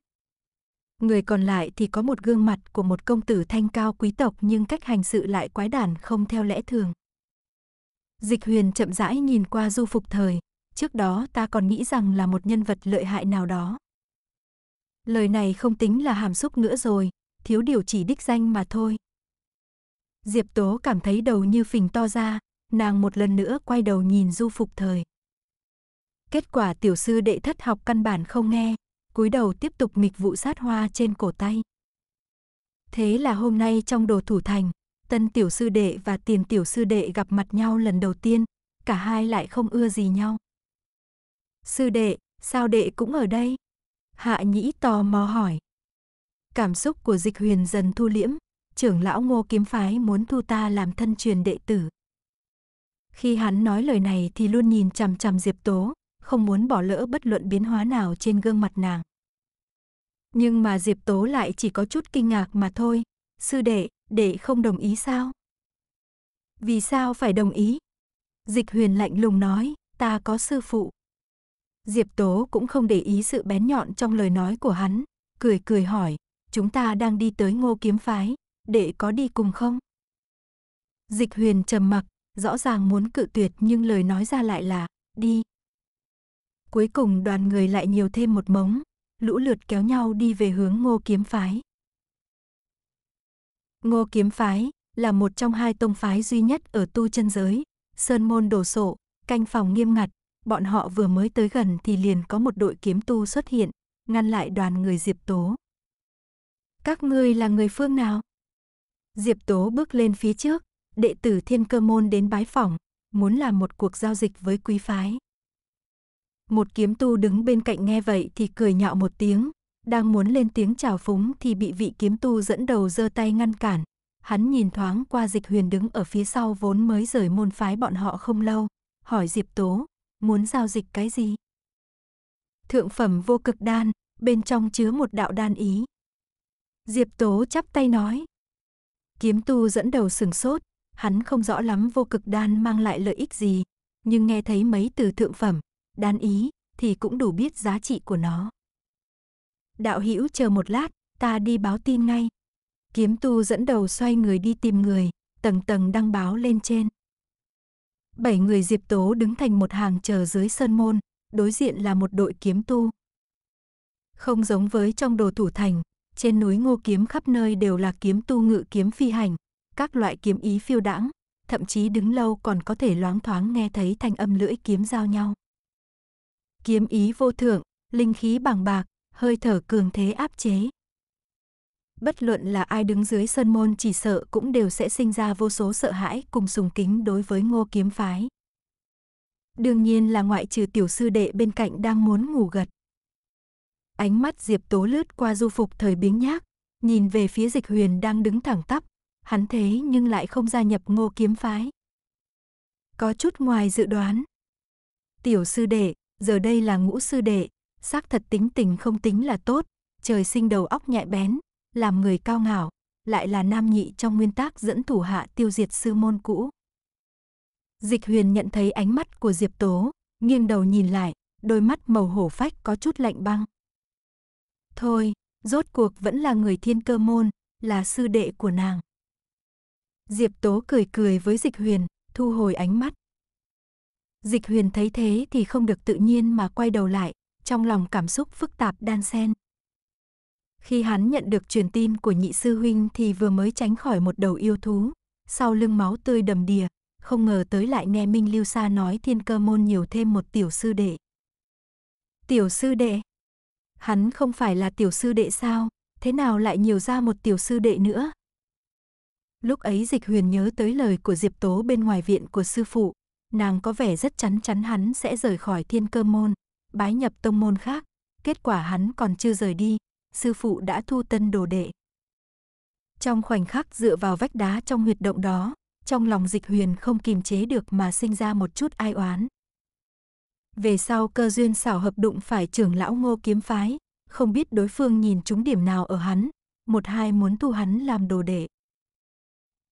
Người còn lại thì có một gương mặt của một công tử thanh cao quý tộc nhưng cách hành sự lại quái đản không theo lẽ thường. Dịch huyền chậm rãi nhìn qua du phục thời, trước đó ta còn nghĩ rằng là một nhân vật lợi hại nào đó. Lời này không tính là hàm xúc nữa rồi, thiếu điều chỉ đích danh mà thôi. Diệp Tố cảm thấy đầu như phình to ra, nàng một lần nữa quay đầu nhìn du phục thời. Kết quả tiểu sư đệ thất học căn bản không nghe, cúi đầu tiếp tục mịch vụ sát hoa trên cổ tay. Thế là hôm nay trong đồ thủ thành, Tân tiểu sư đệ và tiền tiểu sư đệ gặp mặt nhau lần đầu tiên, cả hai lại không ưa gì nhau. Sư đệ, sao đệ cũng ở đây? Hạ nhĩ tò mò hỏi. Cảm xúc của dịch huyền dần thu liễm, trưởng lão ngô kiếm phái muốn thu ta làm thân truyền đệ tử. Khi hắn nói lời này thì luôn nhìn chằm chằm Diệp Tố, không muốn bỏ lỡ bất luận biến hóa nào trên gương mặt nàng. Nhưng mà Diệp Tố lại chỉ có chút kinh ngạc mà thôi. Sư đệ, đệ không đồng ý sao? Vì sao phải đồng ý? Dịch huyền lạnh lùng nói, ta có sư phụ. Diệp Tố cũng không để ý sự bén nhọn trong lời nói của hắn, cười cười hỏi, chúng ta đang đi tới ngô kiếm phái, đệ có đi cùng không? Dịch huyền trầm mặc, rõ ràng muốn cự tuyệt nhưng lời nói ra lại là, đi. Cuối cùng đoàn người lại nhiều thêm một mống, lũ lượt kéo nhau đi về hướng ngô kiếm phái. Ngô Kiếm Phái là một trong hai tông phái duy nhất ở tu chân giới. Sơn môn đổ sộ, canh phòng nghiêm ngặt, bọn họ vừa mới tới gần thì liền có một đội kiếm tu xuất hiện, ngăn lại đoàn người Diệp Tố. Các ngươi là người phương nào? Diệp Tố bước lên phía trước, đệ tử thiên cơ môn đến bái phỏng, muốn làm một cuộc giao dịch với quý phái. Một kiếm tu đứng bên cạnh nghe vậy thì cười nhạo một tiếng, đang muốn lên tiếng chào phúng thì bị vị kiếm tu dẫn đầu giơ tay ngăn cản. Hắn nhìn thoáng qua dịch huyền đứng ở phía sau vốn mới rời môn phái bọn họ không lâu, hỏi Diệp Tố, muốn giao dịch cái gì? Thượng phẩm vô cực đan, bên trong chứa một đạo đan ý. Diệp Tố chắp tay nói. Kiếm tu dẫn đầu sừng sốt, hắn không rõ lắm vô cực đan mang lại lợi ích gì, nhưng nghe thấy mấy từ thượng phẩm, đan ý thì cũng đủ biết giá trị của nó đạo hữu chờ một lát, ta đi báo tin ngay. Kiếm tu dẫn đầu xoay người đi tìm người, tầng tầng đăng báo lên trên. Bảy người Diệp Tố đứng thành một hàng chờ dưới sơn môn, đối diện là một đội kiếm tu. Không giống với trong đồ thủ thành, trên núi ngô kiếm khắp nơi đều là kiếm tu ngự kiếm phi hành, các loại kiếm ý phiêu đãng, thậm chí đứng lâu còn có thể loáng thoáng nghe thấy thanh âm lưỡi kiếm giao nhau. Kiếm ý vô thượng, linh khí bàng bạc, hơi thở cường thế áp chế. Bất luận là ai đứng dưới sơn môn chỉ sợ cũng đều sẽ sinh ra vô số sợ hãi cùng sùng kính đối với ngô kiếm phái. Đương nhiên là ngoại trừ tiểu sư đệ bên cạnh đang muốn ngủ gật. Ánh mắt Diệp Tố lướt qua du phục thời biếng nhác, nhìn về phía dịch huyền đang đứng thẳng tắp, hắn thế nhưng lại không gia nhập ngô kiếm phái. Có chút ngoài dự đoán. Tiểu sư đệ, giờ đây là ngũ sư đệ, xác thật tính tình không tính là tốt, trời sinh đầu óc nhạy bén, làm người cao ngạo, lại là nam nhị trong nguyên tác dẫn thủ hạ tiêu diệt sư môn cũ. Dịch huyền nhận thấy ánh mắt của Diệp Tố, nghiêng đầu nhìn lại, đôi mắt màu hổ phách có chút lạnh băng. Thôi, rốt cuộc vẫn là người thiên cơ môn, là sư đệ của nàng. Diệp Tố cười cười với Dịch Huyền, thu hồi ánh mắt. Dịch Huyền thấy thế thì không được tự nhiên mà quay đầu lại, trong lòng cảm xúc phức tạp đan xen. Khi hắn nhận được truyền tin của nhị sư huynh thì vừa mới tránh khỏi một đầu yêu thú, sau lưng máu tươi đầm đìa, không ngờ tới lại nghe Minh Lưu Sa nói thiên cơ môn nhiều thêm một tiểu sư đệ. Tiểu sư đệ? Hắn không phải là tiểu sư đệ sao, thế nào lại nhiều ra một tiểu sư đệ nữa? Lúc ấy dịch huyền nhớ tới lời của Diệp Tố bên ngoài viện của sư phụ, nàng có vẻ rất chắn chắn hắn sẽ rời khỏi thiên cơ môn bái nhập tông môn khác, kết quả hắn còn chưa rời đi, sư phụ đã thu tân đồ đệ. Trong khoảnh khắc dựa vào vách đá trong huyệt động đó, trong lòng dịch huyền không kìm chế được mà sinh ra một chút ai oán. Về sau cơ duyên xảo hợp đụng phải trưởng lão ngô kiếm phái, không biết đối phương nhìn trúng điểm nào ở hắn, một hai muốn thu hắn làm đồ đệ.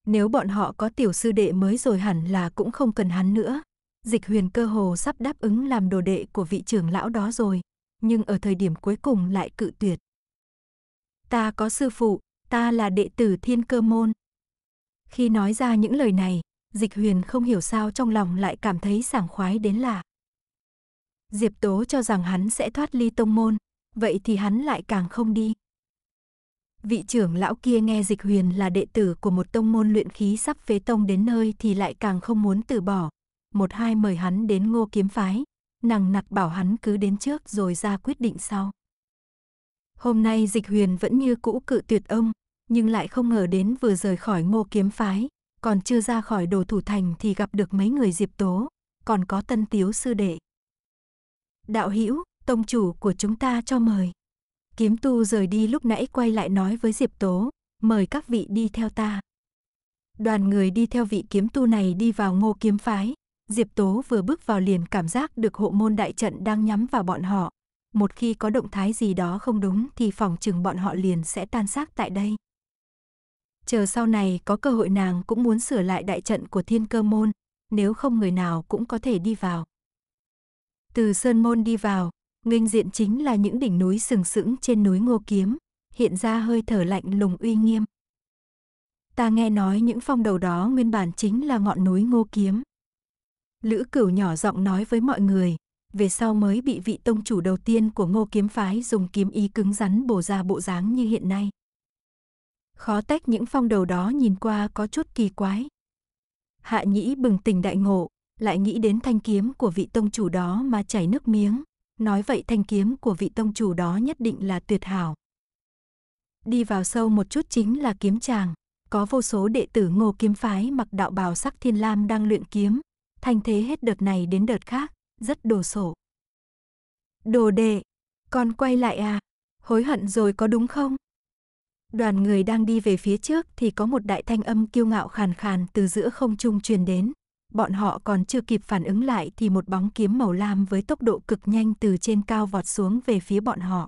Nếu bọn họ có tiểu sư đệ mới rồi hẳn là cũng không cần hắn nữa, Dịch huyền cơ hồ sắp đáp ứng làm đồ đệ của vị trưởng lão đó rồi, nhưng ở thời điểm cuối cùng lại cự tuyệt. Ta có sư phụ, ta là đệ tử thiên cơ môn. Khi nói ra những lời này, dịch huyền không hiểu sao trong lòng lại cảm thấy sảng khoái đến lạ. Diệp Tố cho rằng hắn sẽ thoát ly tông môn, vậy thì hắn lại càng không đi. Vị trưởng lão kia nghe dịch huyền là đệ tử của một tông môn luyện khí sắp phế tông đến nơi thì lại càng không muốn từ bỏ, một hai mời hắn đến ngô kiếm phái, nàng nặc bảo hắn cứ đến trước rồi ra quyết định sau. Hôm nay dịch huyền vẫn như cũ cự tuyệt ông, nhưng lại không ngờ đến vừa rời khỏi ngô kiếm phái, còn chưa ra khỏi đồ thủ thành thì gặp được mấy người diệp tố, còn có tân tiếu sư đệ. Đạo hữu tông chủ của chúng ta cho mời. Kiếm tu rời đi lúc nãy quay lại nói với diệp tố, mời các vị đi theo ta. Đoàn người đi theo vị kiếm tu này đi vào ngô kiếm phái, Diệp Tố vừa bước vào liền cảm giác được hộ môn đại trận đang nhắm vào bọn họ. Một khi có động thái gì đó không đúng thì phòng chừng bọn họ liền sẽ tan xác tại đây. Chờ sau này có cơ hội nàng cũng muốn sửa lại đại trận của thiên cơ môn, nếu không người nào cũng có thể đi vào. Từ Sơn Môn đi vào, nghênh diện chính là những đỉnh núi sừng sững trên núi Ngô Kiếm, hiện ra hơi thở lạnh lùng uy nghiêm. Ta nghe nói những phong đầu đó nguyên bản chính là ngọn núi Ngô Kiếm. Lữ Cửu nhỏ giọng nói với mọi người, về sau mới bị vị tông chủ đầu tiên của Ngô kiếm phái dùng kiếm ý cứng rắn bổ ra bộ dáng như hiện nay. Khó tách những phong đầu đó nhìn qua có chút kỳ quái. Hạ Nhĩ bừng tỉnh đại ngộ, lại nghĩ đến thanh kiếm của vị tông chủ đó mà chảy nước miếng, nói vậy thanh kiếm của vị tông chủ đó nhất định là tuyệt hảo. Đi vào sâu một chút chính là kiếm tràng, có vô số đệ tử Ngô kiếm phái mặc đạo bào sắc thiên lam đang luyện kiếm, thành thế hết đợt này đến đợt khác, rất đồ sổ. Đồ đệ, con quay lại à, hối hận rồi có đúng không? Đoàn người đang đi về phía trước thì có một đại thanh âm kiêu ngạo khàn khàn từ giữa không trung truyền đến. Bọn họ còn chưa kịp phản ứng lại thì một bóng kiếm màu lam với tốc độ cực nhanh từ trên cao vọt xuống về phía bọn họ.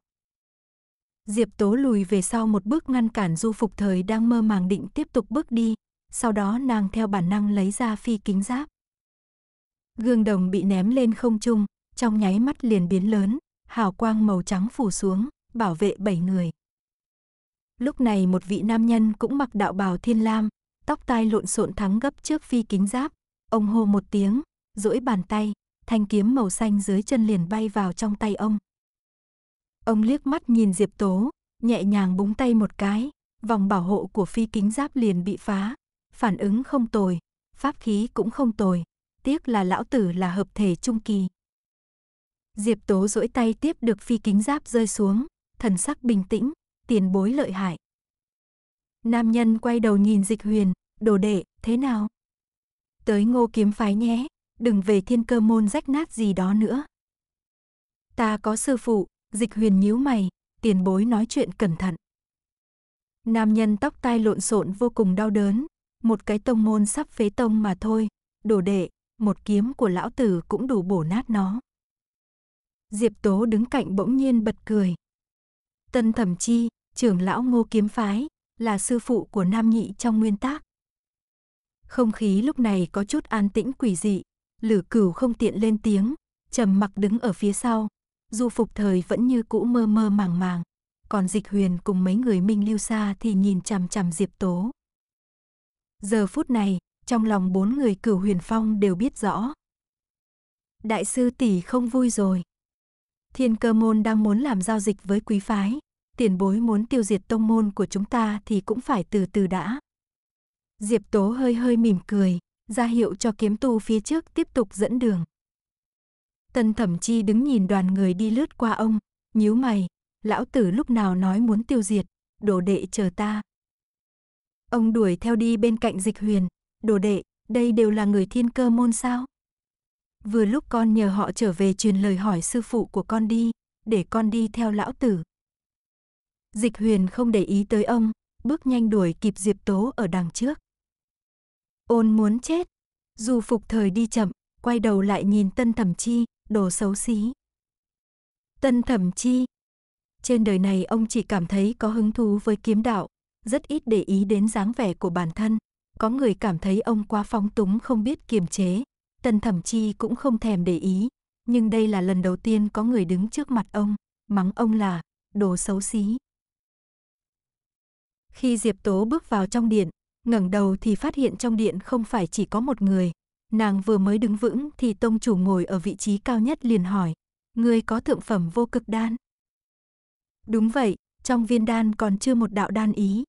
Diệp Tố lùi về sau một bước ngăn cản Du Phục Thời đang mơ màng định tiếp tục bước đi, sau đó nàng theo bản năng lấy ra phi kính giáp. Gương đồng bị ném lên không trung, trong nháy mắt liền biến lớn, hào quang màu trắng phủ xuống, bảo vệ bảy người. Lúc này một vị nam nhân cũng mặc đạo bào thiên lam, tóc tai lộn xộn thắng gấp trước phi kính giáp, ông hô một tiếng, duỗi bàn tay, thanh kiếm màu xanh dưới chân liền bay vào trong tay ông. Ông liếc mắt nhìn Diệp Tố, nhẹ nhàng búng tay một cái, vòng bảo hộ của phi kính giáp liền bị phá, phản ứng không tồi, pháp khí cũng không tồi, tiếc là lão tử là hợp thể trung kỳ. Diệp Tố duỗi tay tiếp được phi kính giáp rơi xuống, thần sắc bình tĩnh, tiền bối lợi hại. Nam nhân quay đầu nhìn dịch huyền, đồ đệ, thế nào? Tới ngô kiếm phái nhé, đừng về thiên cơ môn rách nát gì đó nữa. Ta có sư phụ, dịch huyền nhíu mày, tiền bối nói chuyện cẩn thận. Nam nhân tóc tai lộn xộn vô cùng đau đớn, một cái tông môn sắp phế tông mà thôi, đồ đệ, một kiếm của lão tử cũng đủ bổ nát nó. Diệp Tố đứng cạnh bỗng nhiên bật cười. Tân Thẩm Chi, trưởng lão Ngô Kiếm Phái, là sư phụ của Nam Nhị trong nguyên tác. Không khí lúc này có chút an tĩnh quỷ dị, Lữ Cửu không tiện lên tiếng, trầm mặc đứng ở phía sau, Du Phục Thời vẫn như cũ mơ mơ màng màng, còn Dịch Huyền cùng mấy người Minh Lưu Sa thì nhìn chằm chằm Diệp Tố. Giờ phút này, trong lòng bốn người cửu huyền phong đều biết rõ. Đại sư tỷ không vui rồi. Thiên cơ môn đang muốn làm giao dịch với quý phái, tiền bối muốn tiêu diệt tông môn của chúng ta thì cũng phải từ từ đã. Diệp Tố hơi hơi mỉm cười, ra hiệu cho kiếm tu phía trước tiếp tục dẫn đường. Tân Thẩm Chi đứng nhìn đoàn người đi lướt qua ông, nhíu mày, lão tử lúc nào nói muốn tiêu diệt, đồ đệ chờ ta. Ông đuổi theo đi bên cạnh dịch huyền, đồ đệ, đây đều là người thiên cơ môn sao? Vừa lúc con nhờ họ trở về truyền lời hỏi sư phụ của con đi, để con đi theo lão tử. Dịch huyền không để ý tới ông, bước nhanh đuổi kịp Diệp Tố ở đằng trước. Ôn muốn chết, dù phục thời đi chậm, quay đầu lại nhìn tân thẩm chi, đồ xấu xí. Tân thẩm chi, trên đời này ông chỉ cảm thấy có hứng thú với kiếm đạo, rất ít để ý đến dáng vẻ của bản thân, có người cảm thấy ông quá phóng túng không biết kiềm chế, Tần Thẩm Chi cũng không thèm để ý, nhưng đây là lần đầu tiên có người đứng trước mặt ông, mắng ông là đồ xấu xí. Khi Diệp Tố bước vào trong điện, ngẩng đầu thì phát hiện trong điện không phải chỉ có một người, nàng vừa mới đứng vững thì tông chủ ngồi ở vị trí cao nhất liền hỏi, "Ngươi có thượng phẩm vô cực đan?" "Đúng vậy, trong viên đan còn chưa một đạo đan ý."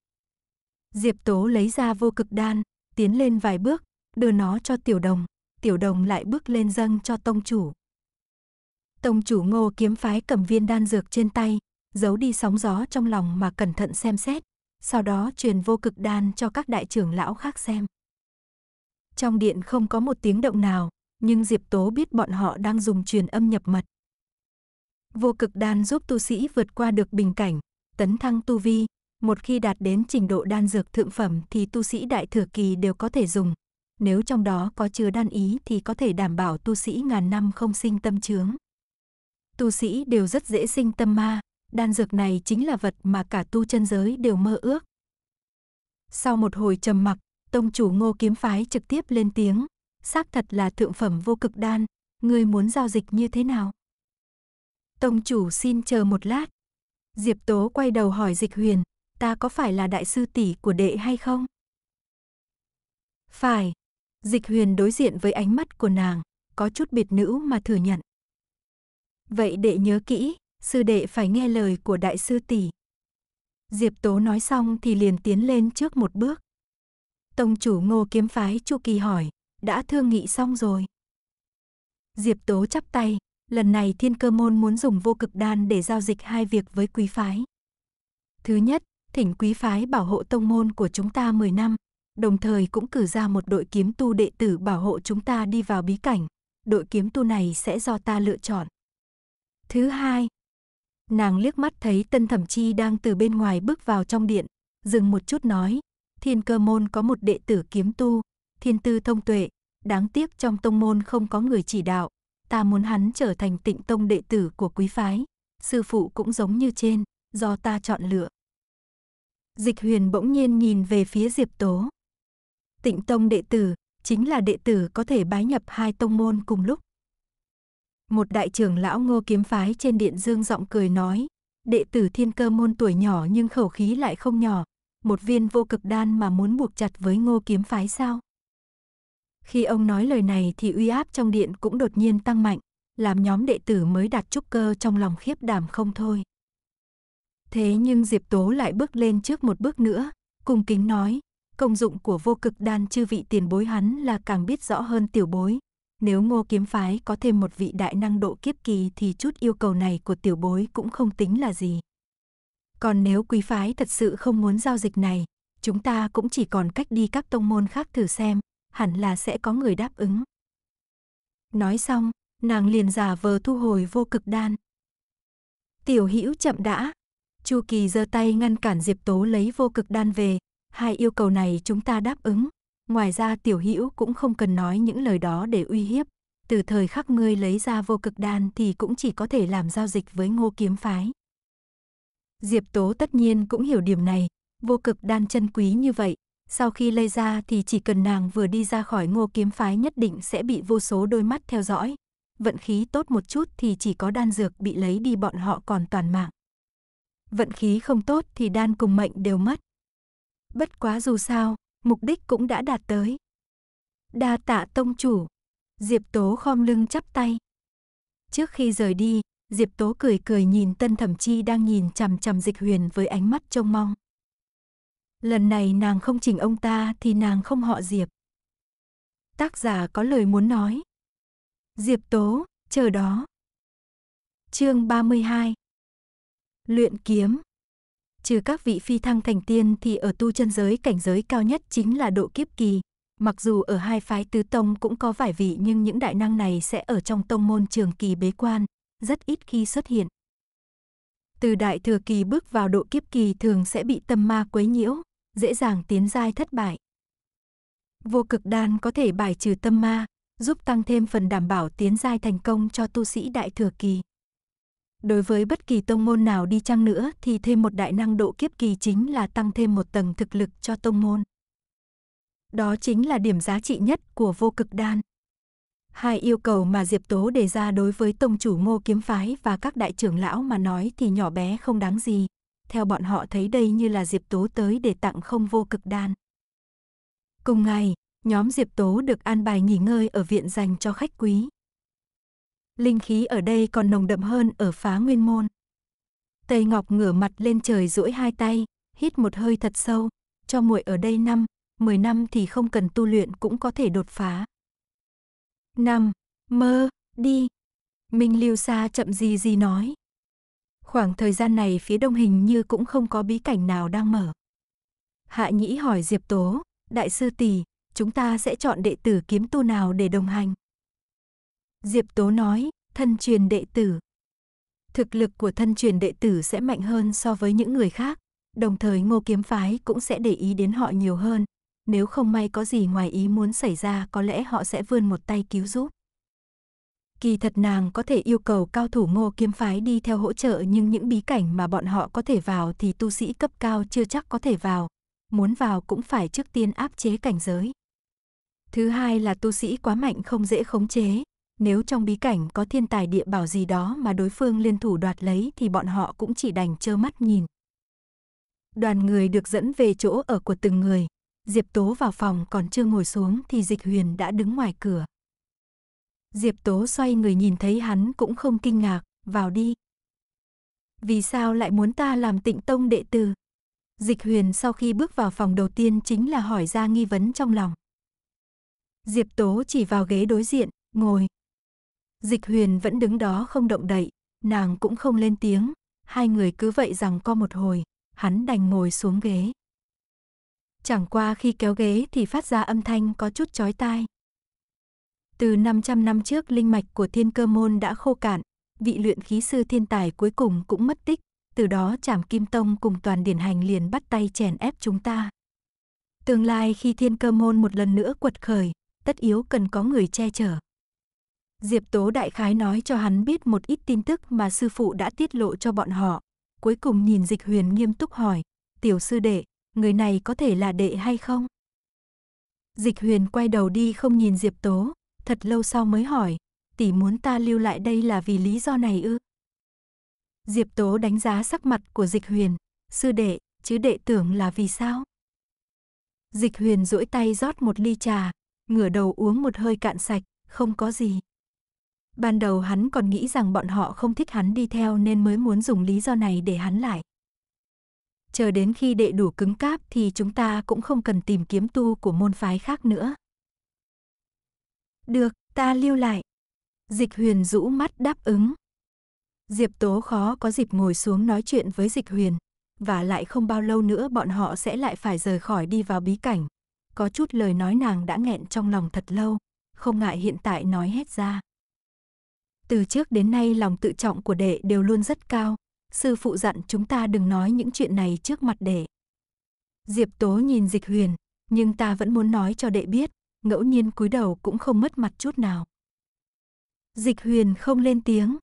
Diệp Tố lấy ra vô cực đan, tiến lên vài bước, đưa nó cho tiểu đồng, tiểu đồng lại bước lên dâng cho tông chủ. Tông chủ ngô kiếm phái cầm viên đan dược trên tay, giấu đi sóng gió trong lòng mà cẩn thận xem xét, sau đó truyền vô cực đan cho các đại trưởng lão khác xem. Trong điện không có một tiếng động nào, nhưng Diệp Tố biết bọn họ đang dùng truyền âm nhập mật. Vô cực đan giúp tu sĩ vượt qua được bình cảnh, tấn thăng tu vi, một khi đạt đến trình độ đan dược thượng phẩm thì tu sĩ đại thừa kỳ đều có thể dùng. Nếu trong đó có chứa đan ý thì có thể đảm bảo tu sĩ ngàn năm không sinh tâm chướng. Tu sĩ đều rất dễ sinh tâm ma, đan dược này chính là vật mà cả tu chân giới đều mơ ước. Sau một hồi trầm mặc, tông chủ Ngô Kiếm phái trực tiếp lên tiếng, xác thật là thượng phẩm vô cực đan, ngươi muốn giao dịch như thế nào? Tông chủ xin chờ một lát. Diệp Tố quay đầu hỏi Dịch Huyền, ta có phải là đại sư tỷ của đệ hay không? Phải. Dịch huyền đối diện với ánh mắt của nàng, có chút biệt nữ mà thừa nhận. Vậy đệ nhớ kỹ, sư đệ phải nghe lời của đại sư tỷ. Diệp Tố nói xong thì liền tiến lên trước một bước. Tông chủ ngô kiếm phái Chu Kỳ hỏi, đã thương nghị xong rồi. Diệp Tố chắp tay, lần này thiên cơ môn muốn dùng vô cực đan để giao dịch hai việc với quý phái. Thứ nhất, thỉnh quý phái bảo hộ tông môn của chúng ta 10 năm, đồng thời cũng cử ra một đội kiếm tu đệ tử bảo hộ chúng ta đi vào bí cảnh. Đội kiếm tu này sẽ do ta lựa chọn. Thứ hai, nàng liếc mắt thấy Tân Thẩm Chi đang từ bên ngoài bước vào trong điện, dừng một chút nói, thiên cơ môn có một đệ tử kiếm tu, thiên tư thông tuệ, đáng tiếc trong tông môn không có người chỉ đạo, ta muốn hắn trở thành tịnh tông đệ tử của quý phái, sư phụ cũng giống như trên, do ta chọn lựa. Dịch huyền bỗng nhiên nhìn về phía Diệp Tố. Tịnh tông đệ tử, chính là đệ tử có thể bái nhập hai tông môn cùng lúc. Một đại trưởng lão ngô kiếm phái trên điện dương giọng cười nói, đệ tử thiên cơ môn tuổi nhỏ nhưng khẩu khí lại không nhỏ, một viên vô cực đan mà muốn buộc chặt với ngô kiếm phái sao. Khi ông nói lời này thì uy áp trong điện cũng đột nhiên tăng mạnh, làm nhóm đệ tử mới đạt trúc cơ trong lòng khiếp đảm không thôi. Thế nhưng Diệp Tố lại bước lên trước một bước nữa, cung kính nói, công dụng của vô cực đan chư vị tiền bối hắn là càng biết rõ hơn tiểu bối. Nếu ngô kiếm phái có thêm một vị đại năng độ kiếp kỳ thì chút yêu cầu này của tiểu bối cũng không tính là gì. Còn nếu quý phái thật sự không muốn giao dịch này, chúng ta cũng chỉ còn cách đi các tông môn khác thử xem, hẳn là sẽ có người đáp ứng. Nói xong, nàng liền giả vờ thu hồi vô cực đan. Tiểu Hữu chậm đã, Chu Kỳ giơ tay ngăn cản Diệp Tố lấy vô cực đan về, hai yêu cầu này chúng ta đáp ứng. Ngoài ra Tiểu Hữu cũng không cần nói những lời đó để uy hiếp, từ thời khắc ngươi lấy ra vô cực đan thì cũng chỉ có thể làm giao dịch với Ngô kiếm phái. Diệp Tố tất nhiên cũng hiểu điểm này, vô cực đan chân quý như vậy, sau khi lây ra thì chỉ cần nàng vừa đi ra khỏi Ngô kiếm phái nhất định sẽ bị vô số đôi mắt theo dõi. Vận khí tốt một chút thì chỉ có đan dược bị lấy đi bọn họ còn toàn mạng vận khí không tốt thì đan cùng mệnh đều mất. Bất quá dù sao, mục đích cũng đã đạt tới. Đa tạ tông chủ. Diệp Tố khom lưng chắp tay. Trước khi rời đi, Diệp Tố cười cười nhìn Tân Thẩm Chi đang nhìn chằm chằm Dịch Huyền với ánh mắt trông mong. Lần này nàng không chỉnh ông ta thì nàng không họ Diệp. Tác giả có lời muốn nói. Diệp Tố, chờ đó. Chương 32 luyện kiếm. Trừ các vị phi thăng thành tiên thì ở tu chân giới cảnh giới cao nhất chính là độ kiếp kỳ. Mặc dù ở hai phái tứ tông cũng có vài vị nhưng những đại năng này sẽ ở trong tông môn trường kỳ bế quan, rất ít khi xuất hiện. Từ đại thừa kỳ bước vào độ kiếp kỳ thường sẽ bị tâm ma quấy nhiễu, dễ dàng tiến giai thất bại. Vô cực đan có thể bài trừ tâm ma, giúp tăng thêm phần đảm bảo tiến giai thành công cho tu sĩ đại thừa kỳ. Đối với bất kỳ tông môn nào đi chăng nữa thì thêm một đại năng độ kiếp kỳ chính là tăng thêm một tầng thực lực cho tông môn. Đó chính là điểm giá trị nhất của vô cực đan. Hai yêu cầu mà Diệp Tố đề ra đối với tông chủ ngô kiếm phái và các đại trưởng lão mà nói thì nhỏ bé không đáng gì. Theo bọn họ thấy đây như là Diệp Tố tới để tặng không vô cực đan. Cùng ngày, nhóm Diệp Tố được an bài nghỉ ngơi ở viện dành cho khách quý linh khí ở đây còn nồng đậm hơn ở phá nguyên môn. Tây Ngọc ngửa mặt lên trời duỗi hai tay, hít một hơi thật sâu, cho muội ở đây năm, mười năm thì không cần tu luyện cũng có thể đột phá. Năm, mơ, đi. Minh liêu Sa chậm gì gì nói. Khoảng thời gian này phía đông hình như cũng không có bí cảnh nào đang mở. Hạ Nhĩ hỏi Diệp Tố, đại sư tỷ, chúng ta sẽ chọn đệ tử kiếm tu nào để đồng hành? Diệp Tố nói, thân truyền đệ tử. Thực lực của thân truyền đệ tử sẽ mạnh hơn so với những người khác, đồng thời ngô kiếm phái cũng sẽ để ý đến họ nhiều hơn. Nếu không may có gì ngoài ý muốn xảy ra có lẽ họ sẽ vươn một tay cứu giúp. Kỳ thật nàng có thể yêu cầu cao thủ ngô kiếm phái đi theo hỗ trợ nhưng những bí cảnh mà bọn họ có thể vào thì tu sĩ cấp cao chưa chắc có thể vào. Muốn vào cũng phải trước tiên áp chế cảnh giới. Thứ hai là tu sĩ quá mạnh không dễ khống chế, nếu trong bí cảnh có thiên tài địa bảo gì đó mà đối phương liên thủ đoạt lấy thì bọn họ cũng chỉ đành trơ mắt nhìn. Đoàn người được dẫn về chỗ ở của từng người. Diệp Tố vào phòng còn chưa ngồi xuống thì Dịch Huyền đã đứng ngoài cửa. Diệp Tố xoay người nhìn thấy hắn cũng không kinh ngạc, vào đi. Vì sao lại muốn ta làm tịnh tông đệ tử? Dịch Huyền sau khi bước vào phòng đầu tiên chính là hỏi ra nghi vấn trong lòng. Diệp Tố chỉ vào ghế đối diện, ngồi, Dịch huyền vẫn đứng đó không động đậy, nàng cũng không lên tiếng, hai người cứ vậy rằng co một hồi, hắn đành ngồi xuống ghế. Chẳng qua khi kéo ghế thì phát ra âm thanh có chút chói tai. Từ 500 năm trước linh mạch của thiên cơ môn đã khô cạn, vị luyện khí sư thiên tài cuối cùng cũng mất tích, từ đó chảm kim tông cùng toàn điển hành liền bắt tay chèn ép chúng ta. Tương lai khi thiên cơ môn một lần nữa quật khởi, tất yếu cần có người che chở. Diệp Tố đại khái nói cho hắn biết một ít tin tức mà sư phụ đã tiết lộ cho bọn họ. Cuối cùng nhìn dịch huyền nghiêm túc hỏi, tiểu sư đệ, người này có thể là đệ hay không? Dịch huyền quay đầu đi không nhìn Diệp Tố, thật lâu sau mới hỏi, tỷ muốn ta lưu lại đây là vì lý do này ư? Diệp Tố đánh giá sắc mặt của Dịch Huyền, sư đệ, chứ đệ tưởng là vì sao? Dịch Huyền duỗi tay rót một ly trà, ngửa đầu uống một hơi cạn sạch, không có gì. Ban đầu hắn còn nghĩ rằng bọn họ không thích hắn đi theo nên mới muốn dùng lý do này để hắn lại. Chờ đến khi đệ đủ cứng cáp thì chúng ta cũng không cần tìm kiếm tu của môn phái khác nữa. Được, ta lưu lại. Dịch huyền rũ mắt đáp ứng. Diệp Tố khó có dịp ngồi xuống nói chuyện với Dịch Huyền, và lại không bao lâu nữa bọn họ sẽ lại phải rời khỏi đi vào bí cảnh. Có chút lời nói nàng đã nghẹn trong lòng thật lâu, không ngại hiện tại nói hết ra. Từ trước đến nay lòng tự trọng của đệ đều luôn rất cao. Sư phụ dặn chúng ta đừng nói những chuyện này trước mặt đệ. Diệp Tố nhìn Dịch Huyền, nhưng ta vẫn muốn nói cho đệ biết, ngẫu nhiên cúi đầu cũng không mất mặt chút nào. Dịch Huyền không lên tiếng.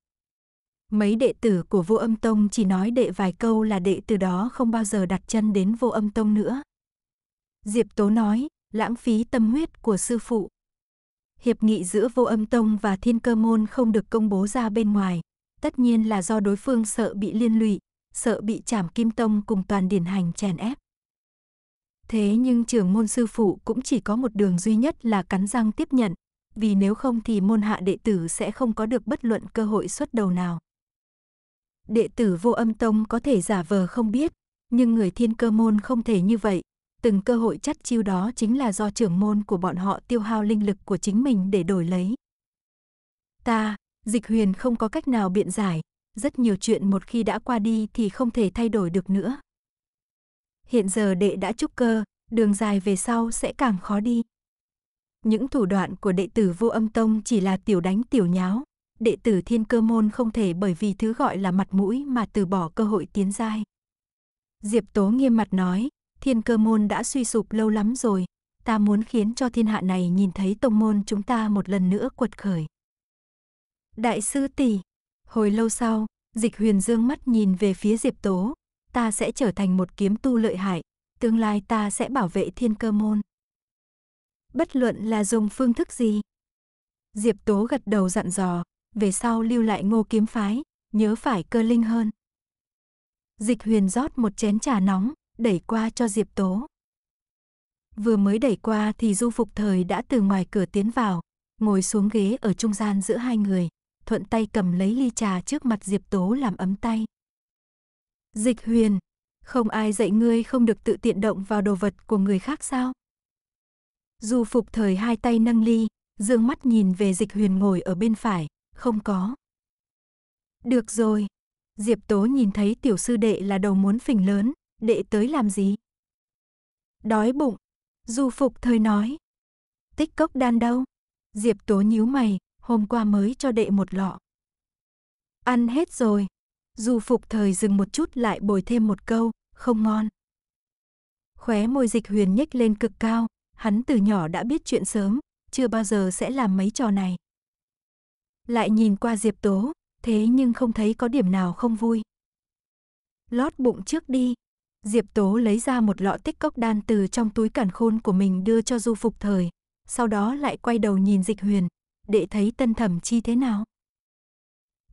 Mấy đệ tử của Vô Âm Tông chỉ nói đệ vài câu là đệ từ đó không bao giờ đặt chân đến Vô Âm Tông nữa. Diệp Tố nói, lãng phí tâm huyết của sư phụ hiệp nghị giữa Vô Âm Tông và Thiên Cơ Môn không được công bố ra bên ngoài, tất nhiên là do đối phương sợ bị liên lụy, sợ bị Trảm Kim Tông cùng toàn điển hành chèn ép. Thế nhưng trưởng môn sư phụ cũng chỉ có một đường duy nhất là cắn răng tiếp nhận, vì nếu không thì môn hạ đệ tử sẽ không có được bất luận cơ hội xuất đầu nào. Đệ tử vô âm tông có thể giả vờ không biết, nhưng người thiên cơ môn không thể như vậy, từng cơ hội chắt chiêu đó chính là do trưởng môn của bọn họ tiêu hao linh lực của chính mình để đổi lấy. Ta, dịch huyền không có cách nào biện giải, rất nhiều chuyện một khi đã qua đi thì không thể thay đổi được nữa. Hiện giờ đệ đã trúc cơ, đường dài về sau sẽ càng khó đi. Những thủ đoạn của đệ tử vô âm tông chỉ là tiểu đánh tiểu nháo, đệ tử thiên cơ môn không thể bởi vì thứ gọi là mặt mũi mà từ bỏ cơ hội tiến giai. Diệp Tố nghiêm mặt nói, thiên cơ môn đã suy sụp lâu lắm rồi, ta muốn khiến cho thiên hạ này nhìn thấy tông môn chúng ta một lần nữa quật khởi. Đại sư tỷ, hồi lâu sau, dịch huyền dương mắt nhìn về phía Diệp Tố, ta sẽ trở thành một kiếm tu lợi hại, tương lai ta sẽ bảo vệ thiên cơ môn. Bất luận là dùng phương thức gì. Diệp Tố gật đầu dặn dò, về sau lưu lại ngô kiếm phái, nhớ phải cơ linh hơn. Dịch huyền rót một chén trà nóng, đẩy qua cho Diệp Tố. Vừa mới đẩy qua thì Du Phục Thời đã từ ngoài cửa tiến vào, ngồi xuống ghế ở trung gian giữa hai người, thuận tay cầm lấy ly trà trước mặt Diệp Tố làm ấm tay. Dịch huyền, không ai dạy ngươi không được tự tiện động vào đồ vật của người khác sao? Du Phục Thời hai tay nâng ly, dương mắt nhìn về dịch huyền ngồi ở bên phải, không có. Được rồi, Diệp Tố nhìn thấy tiểu sư đệ là đầu muốn phình lớn, đệ tới làm gì? Đói bụng, du phục thời nói. Tích cốc đan đâu? Diệp tố nhíu mày, hôm qua mới cho đệ một lọ. Ăn hết rồi. Du phục thời dừng một chút lại bồi thêm một câu, không ngon. Khóe môi dịch huyền nhếch lên cực cao, hắn từ nhỏ đã biết chuyện sớm, chưa bao giờ sẽ làm mấy trò này. Lại nhìn qua Diệp Tố, thế nhưng không thấy có điểm nào không vui. Lót bụng trước đi, Diệp Tố lấy ra một lọ tích cốc đan từ trong túi cản khôn của mình đưa cho Du Phục Thời, sau đó lại quay đầu nhìn Dịch Huyền, để thấy Tân Thẩm Chi thế nào.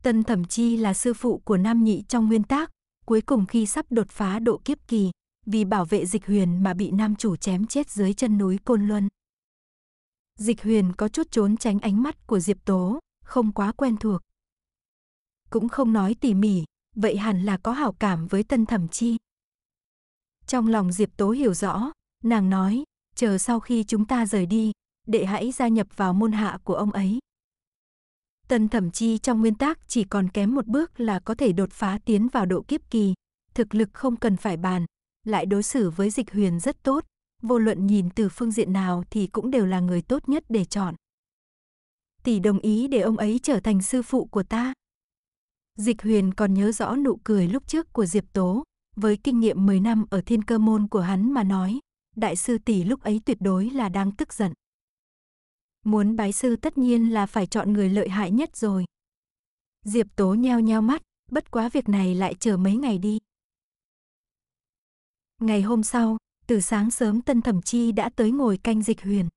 Tân Thẩm Chi là sư phụ của Nam Nhị trong nguyên tác, cuối cùng khi sắp đột phá độ kiếp kỳ, vì bảo vệ Dịch Huyền mà bị nam chủ chém chết dưới chân núi Côn Luân. Dịch Huyền có chút trốn tránh ánh mắt của Diệp Tố, không quá quen thuộc. Cũng không nói tỉ mỉ, vậy hẳn là có hảo cảm với Tân Thẩm Chi, trong lòng Diệp Tố hiểu rõ, nàng nói, chờ sau khi chúng ta rời đi, đệ hãy gia nhập vào môn hạ của ông ấy. Tần thẩm chi trong nguyên tắc chỉ còn kém một bước là có thể đột phá tiến vào độ kiếp kỳ, thực lực không cần phải bàn, lại đối xử với dịch huyền rất tốt, vô luận nhìn từ phương diện nào thì cũng đều là người tốt nhất để chọn. Tỷ đồng ý để ông ấy trở thành sư phụ của ta. Dịch huyền còn nhớ rõ nụ cười lúc trước của Diệp Tố, với kinh nghiệm 10 năm ở thiên cơ môn của hắn mà nói, đại sư tỷ lúc ấy tuyệt đối là đang tức giận. Muốn bái sư tất nhiên là phải chọn người lợi hại nhất rồi. Diệp Tố nheo nheo mắt, bất quá việc này lại chờ mấy ngày đi. Ngày hôm sau, từ sáng sớm Tân Thẩm Chi đã tới ngồi canh dịch huyền.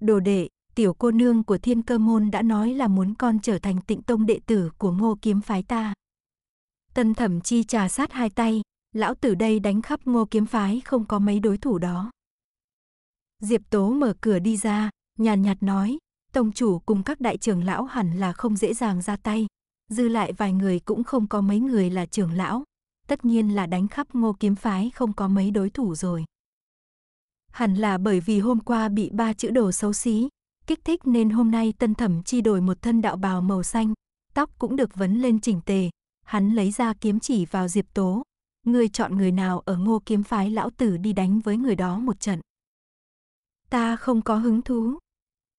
Đồ đệ, tiểu cô nương của thiên cơ môn đã nói là muốn con trở thành tịnh tông đệ tử của ngô kiếm phái ta. Tân thẩm chi trà sát hai tay, lão tử đây đánh khắp ngô kiếm phái không có mấy đối thủ đó. Diệp Tố mở cửa đi ra, nhàn nhạt nói, tông chủ cùng các đại trưởng lão hẳn là không dễ dàng ra tay, dư lại vài người cũng không có mấy người là trưởng lão, tất nhiên là đánh khắp ngô kiếm phái không có mấy đối thủ rồi. Hẳn là bởi vì hôm qua bị ba chữ đồ xấu xí, kích thích nên hôm nay tân thẩm chi đổi một thân đạo bào màu xanh, tóc cũng được vấn lên chỉnh tề, hắn lấy ra kiếm chỉ vào Diệp Tố. Ngươi chọn người nào ở ngô kiếm phái lão tử đi đánh với người đó một trận. Ta không có hứng thú.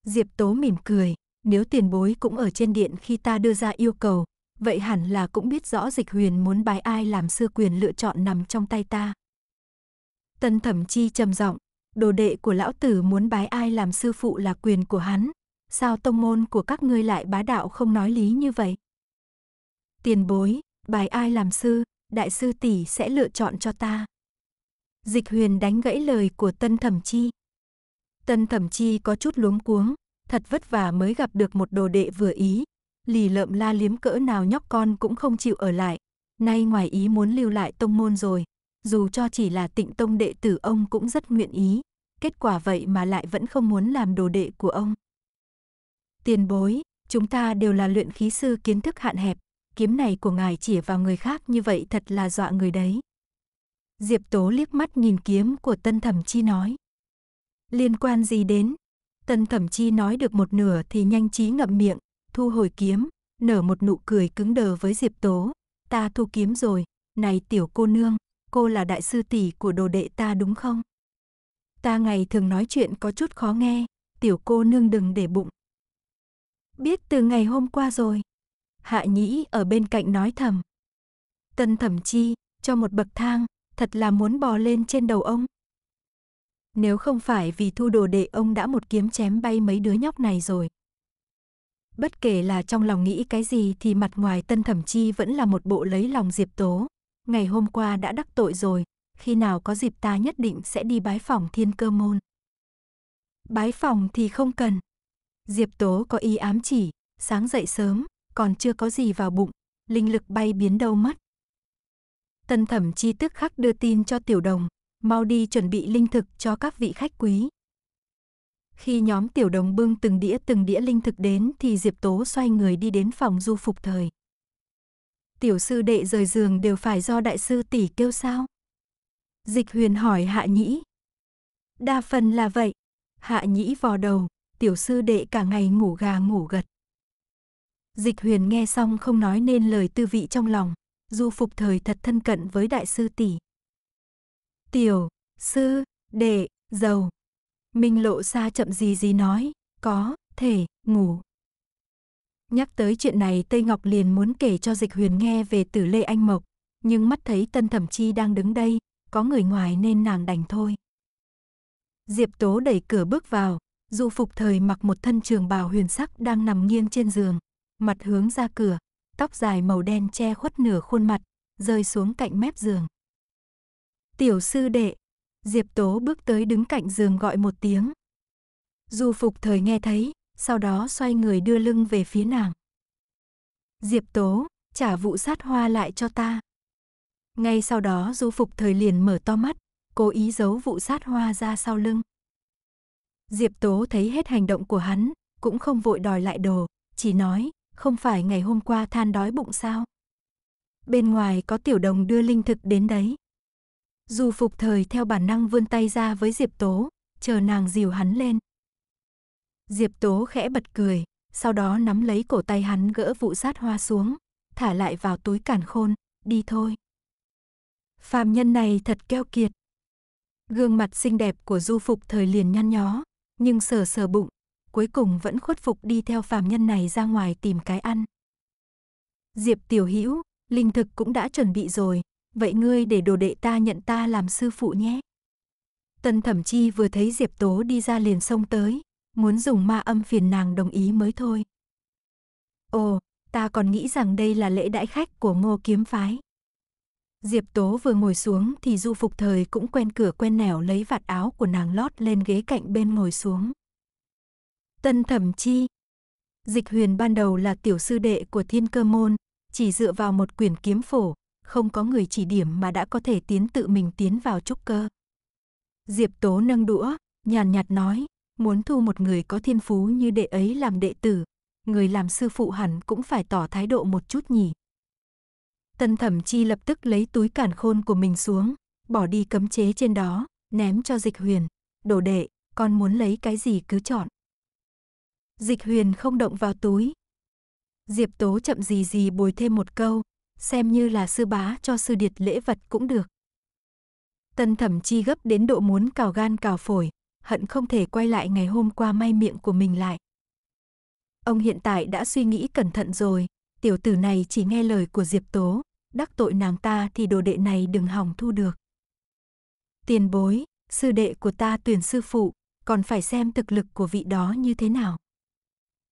Diệp Tố mỉm cười, nếu tiền bối cũng ở trên điện khi ta đưa ra yêu cầu, vậy hẳn là cũng biết rõ dịch huyền muốn bái ai làm sư quyền lựa chọn nằm trong tay ta. Tân thẩm chi trầm giọng, đồ đệ của lão tử muốn bái ai làm sư phụ là quyền của hắn, sao tông môn của các ngươi lại bá đạo không nói lý như vậy? Tiền bối, bài ai làm sư, đại sư tỷ sẽ lựa chọn cho ta. Dịch huyền đánh gãy lời của tân thẩm chi. Tân thẩm chi có chút luống cuống, thật vất vả mới gặp được một đồ đệ vừa ý. Lì lợm la liếm cỡ nào nhóc con cũng không chịu ở lại. Nay ngoài ý muốn lưu lại tông môn rồi, dù cho chỉ là tịnh tông đệ tử ông cũng rất nguyện ý. Kết quả vậy mà lại vẫn không muốn làm đồ đệ của ông. Tiền bối, chúng ta đều là luyện khí sư kiến thức hạn hẹp, kiếm này của ngài chỉ vào người khác như vậy thật là dọa người đấy. Diệp Tố liếc mắt nhìn kiếm của Tân Thẩm Chi nói. Liên quan gì đến? Tân Thẩm Chi nói được một nửa thì nhanh trí ngậm miệng, thu hồi kiếm, nở một nụ cười cứng đờ với Diệp Tố. Ta thu kiếm rồi, này tiểu cô nương, cô là đại sư tỷ của đồ đệ ta đúng không? Ta ngày thường nói chuyện có chút khó nghe, tiểu cô nương đừng để bụng. Biết từ ngày hôm qua rồi, Hạ Nhĩ ở bên cạnh nói thầm. Tân Thẩm Chi, cho một bậc thang, thật là muốn bò lên trên đầu ông. Nếu không phải vì thu đồ đệ ông đã một kiếm chém bay mấy đứa nhóc này rồi. Bất kể là trong lòng nghĩ cái gì thì mặt ngoài Tân Thẩm Chi vẫn là một bộ lấy lòng Diệp Tố. Ngày hôm qua đã đắc tội rồi, khi nào có dịp ta nhất định sẽ đi bái phòng thiên cơ môn. Bái phòng thì không cần. Diệp Tố có ý ám chỉ, sáng dậy sớm, còn chưa có gì vào bụng, linh lực bay biến đâu mất. Tân thẩm chi tức khắc đưa tin cho tiểu đồng, mau đi chuẩn bị linh thực cho các vị khách quý. Khi nhóm tiểu đồng bưng từng đĩa từng đĩa linh thực đến thì Diệp Tố xoay người đi đến phòng du phục thời. Tiểu sư đệ rời giường đều phải do đại sư tỷ kêu sao? Dịch huyền hỏi hạ nhĩ. Đa phần là vậy. Hạ nhĩ vò đầu, tiểu sư đệ cả ngày ngủ gà ngủ gật. Dịch huyền nghe xong không nói nên lời tư vị trong lòng, du phục thời thật thân cận với đại sư tỷ. Tiểu, sư, đệ, giàu. Minh lộ xa chậm gì gì nói, có, thể, ngủ. Nhắc tới chuyện này Tây Ngọc liền muốn kể cho dịch huyền nghe về tử lê anh mộc, nhưng mắt thấy tân thẩm chi đang đứng đây, có người ngoài nên nàng đành thôi. Diệp Tố đẩy cửa bước vào, du phục thời mặc một thân trường bào huyền sắc đang nằm nghiêng trên giường, mặt hướng ra cửa, tóc dài màu đen che khuất nửa khuôn mặt, rơi xuống cạnh mép giường. Tiểu sư đệ, Diệp Tố bước tới đứng cạnh giường gọi một tiếng. Du phục thời nghe thấy, sau đó xoay người đưa lưng về phía nàng. Diệp Tố, trả vụ sát hoa lại cho ta. Ngay sau đó du phục thời liền mở to mắt, cố ý giấu vụ sát hoa ra sau lưng. Diệp Tố thấy hết hành động của hắn, cũng không vội đòi lại đồ, chỉ nói, không phải ngày hôm qua than đói bụng sao? Bên ngoài có tiểu đồng đưa linh thực đến đấy. Dù phục thời theo bản năng vươn tay ra với Diệp Tố, chờ nàng dìu hắn lên. Diệp Tố khẽ bật cười, sau đó nắm lấy cổ tay hắn gỡ vụ sát hoa xuống, thả lại vào túi cản khôn, đi thôi. Phạm nhân này thật keo kiệt. Gương mặt xinh đẹp của du phục thời liền nhăn nhó, nhưng sờ sờ bụng, cuối cùng vẫn khuất phục đi theo phàm nhân này ra ngoài tìm cái ăn. Diệp Tiểu Hữu, linh thực cũng đã chuẩn bị rồi, vậy ngươi để đồ đệ ta nhận ta làm sư phụ nhé. Tân Thẩm Chi vừa thấy Diệp Tố đi ra liền xông tới, muốn dùng ma âm phiền nàng đồng ý mới thôi. Ồ, ta còn nghĩ rằng đây là lễ đãi khách của ngô kiếm phái. Diệp Tố vừa ngồi xuống thì Du Phục Thời cũng quen cửa quen nẻo lấy vạt áo của nàng lót lên ghế cạnh bên ngồi xuống. Tân Thẩm Chi Dịch huyền ban đầu là tiểu sư đệ của thiên cơ môn, chỉ dựa vào một quyển kiếm phổ, không có người chỉ điểm mà đã có thể tiến tự mình tiến vào trúc cơ. Diệp Tố nâng đũa, nhàn nhạt nói, muốn thu một người có thiên phú như đệ ấy làm đệ tử, người làm sư phụ hẳn cũng phải tỏ thái độ một chút nhỉ. Tân Thẩm Chi lập tức lấy túi cản khôn của mình xuống, bỏ đi cấm chế trên đó, ném cho Dịch Huyền, "Đồ đệ, con muốn lấy cái gì cứ chọn." Dịch huyền không động vào túi. Diệp tố chậm gì gì bồi thêm một câu, xem như là sư bá cho sư điệt lễ vật cũng được. Tân thẩm chi gấp đến độ muốn cào gan cào phổi, hận không thể quay lại ngày hôm qua may miệng của mình lại. Ông hiện tại đã suy nghĩ cẩn thận rồi, tiểu tử này chỉ nghe lời của Diệp Tố, đắc tội nàng ta thì đồ đệ này đừng hỏng thu được. Tiền bối, sư đệ của ta tuyển sư phụ, còn phải xem thực lực của vị đó như thế nào.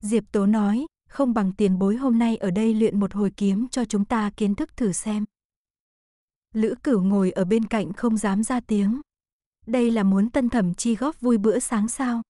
Diệp Tố nói, không bằng tiền bối hôm nay ở đây luyện một hồi kiếm cho chúng ta kiến thức thử xem. Lữ cửu ngồi ở bên cạnh không dám ra tiếng. Đây là muốn tân thẩm chi góp vui bữa sáng sao.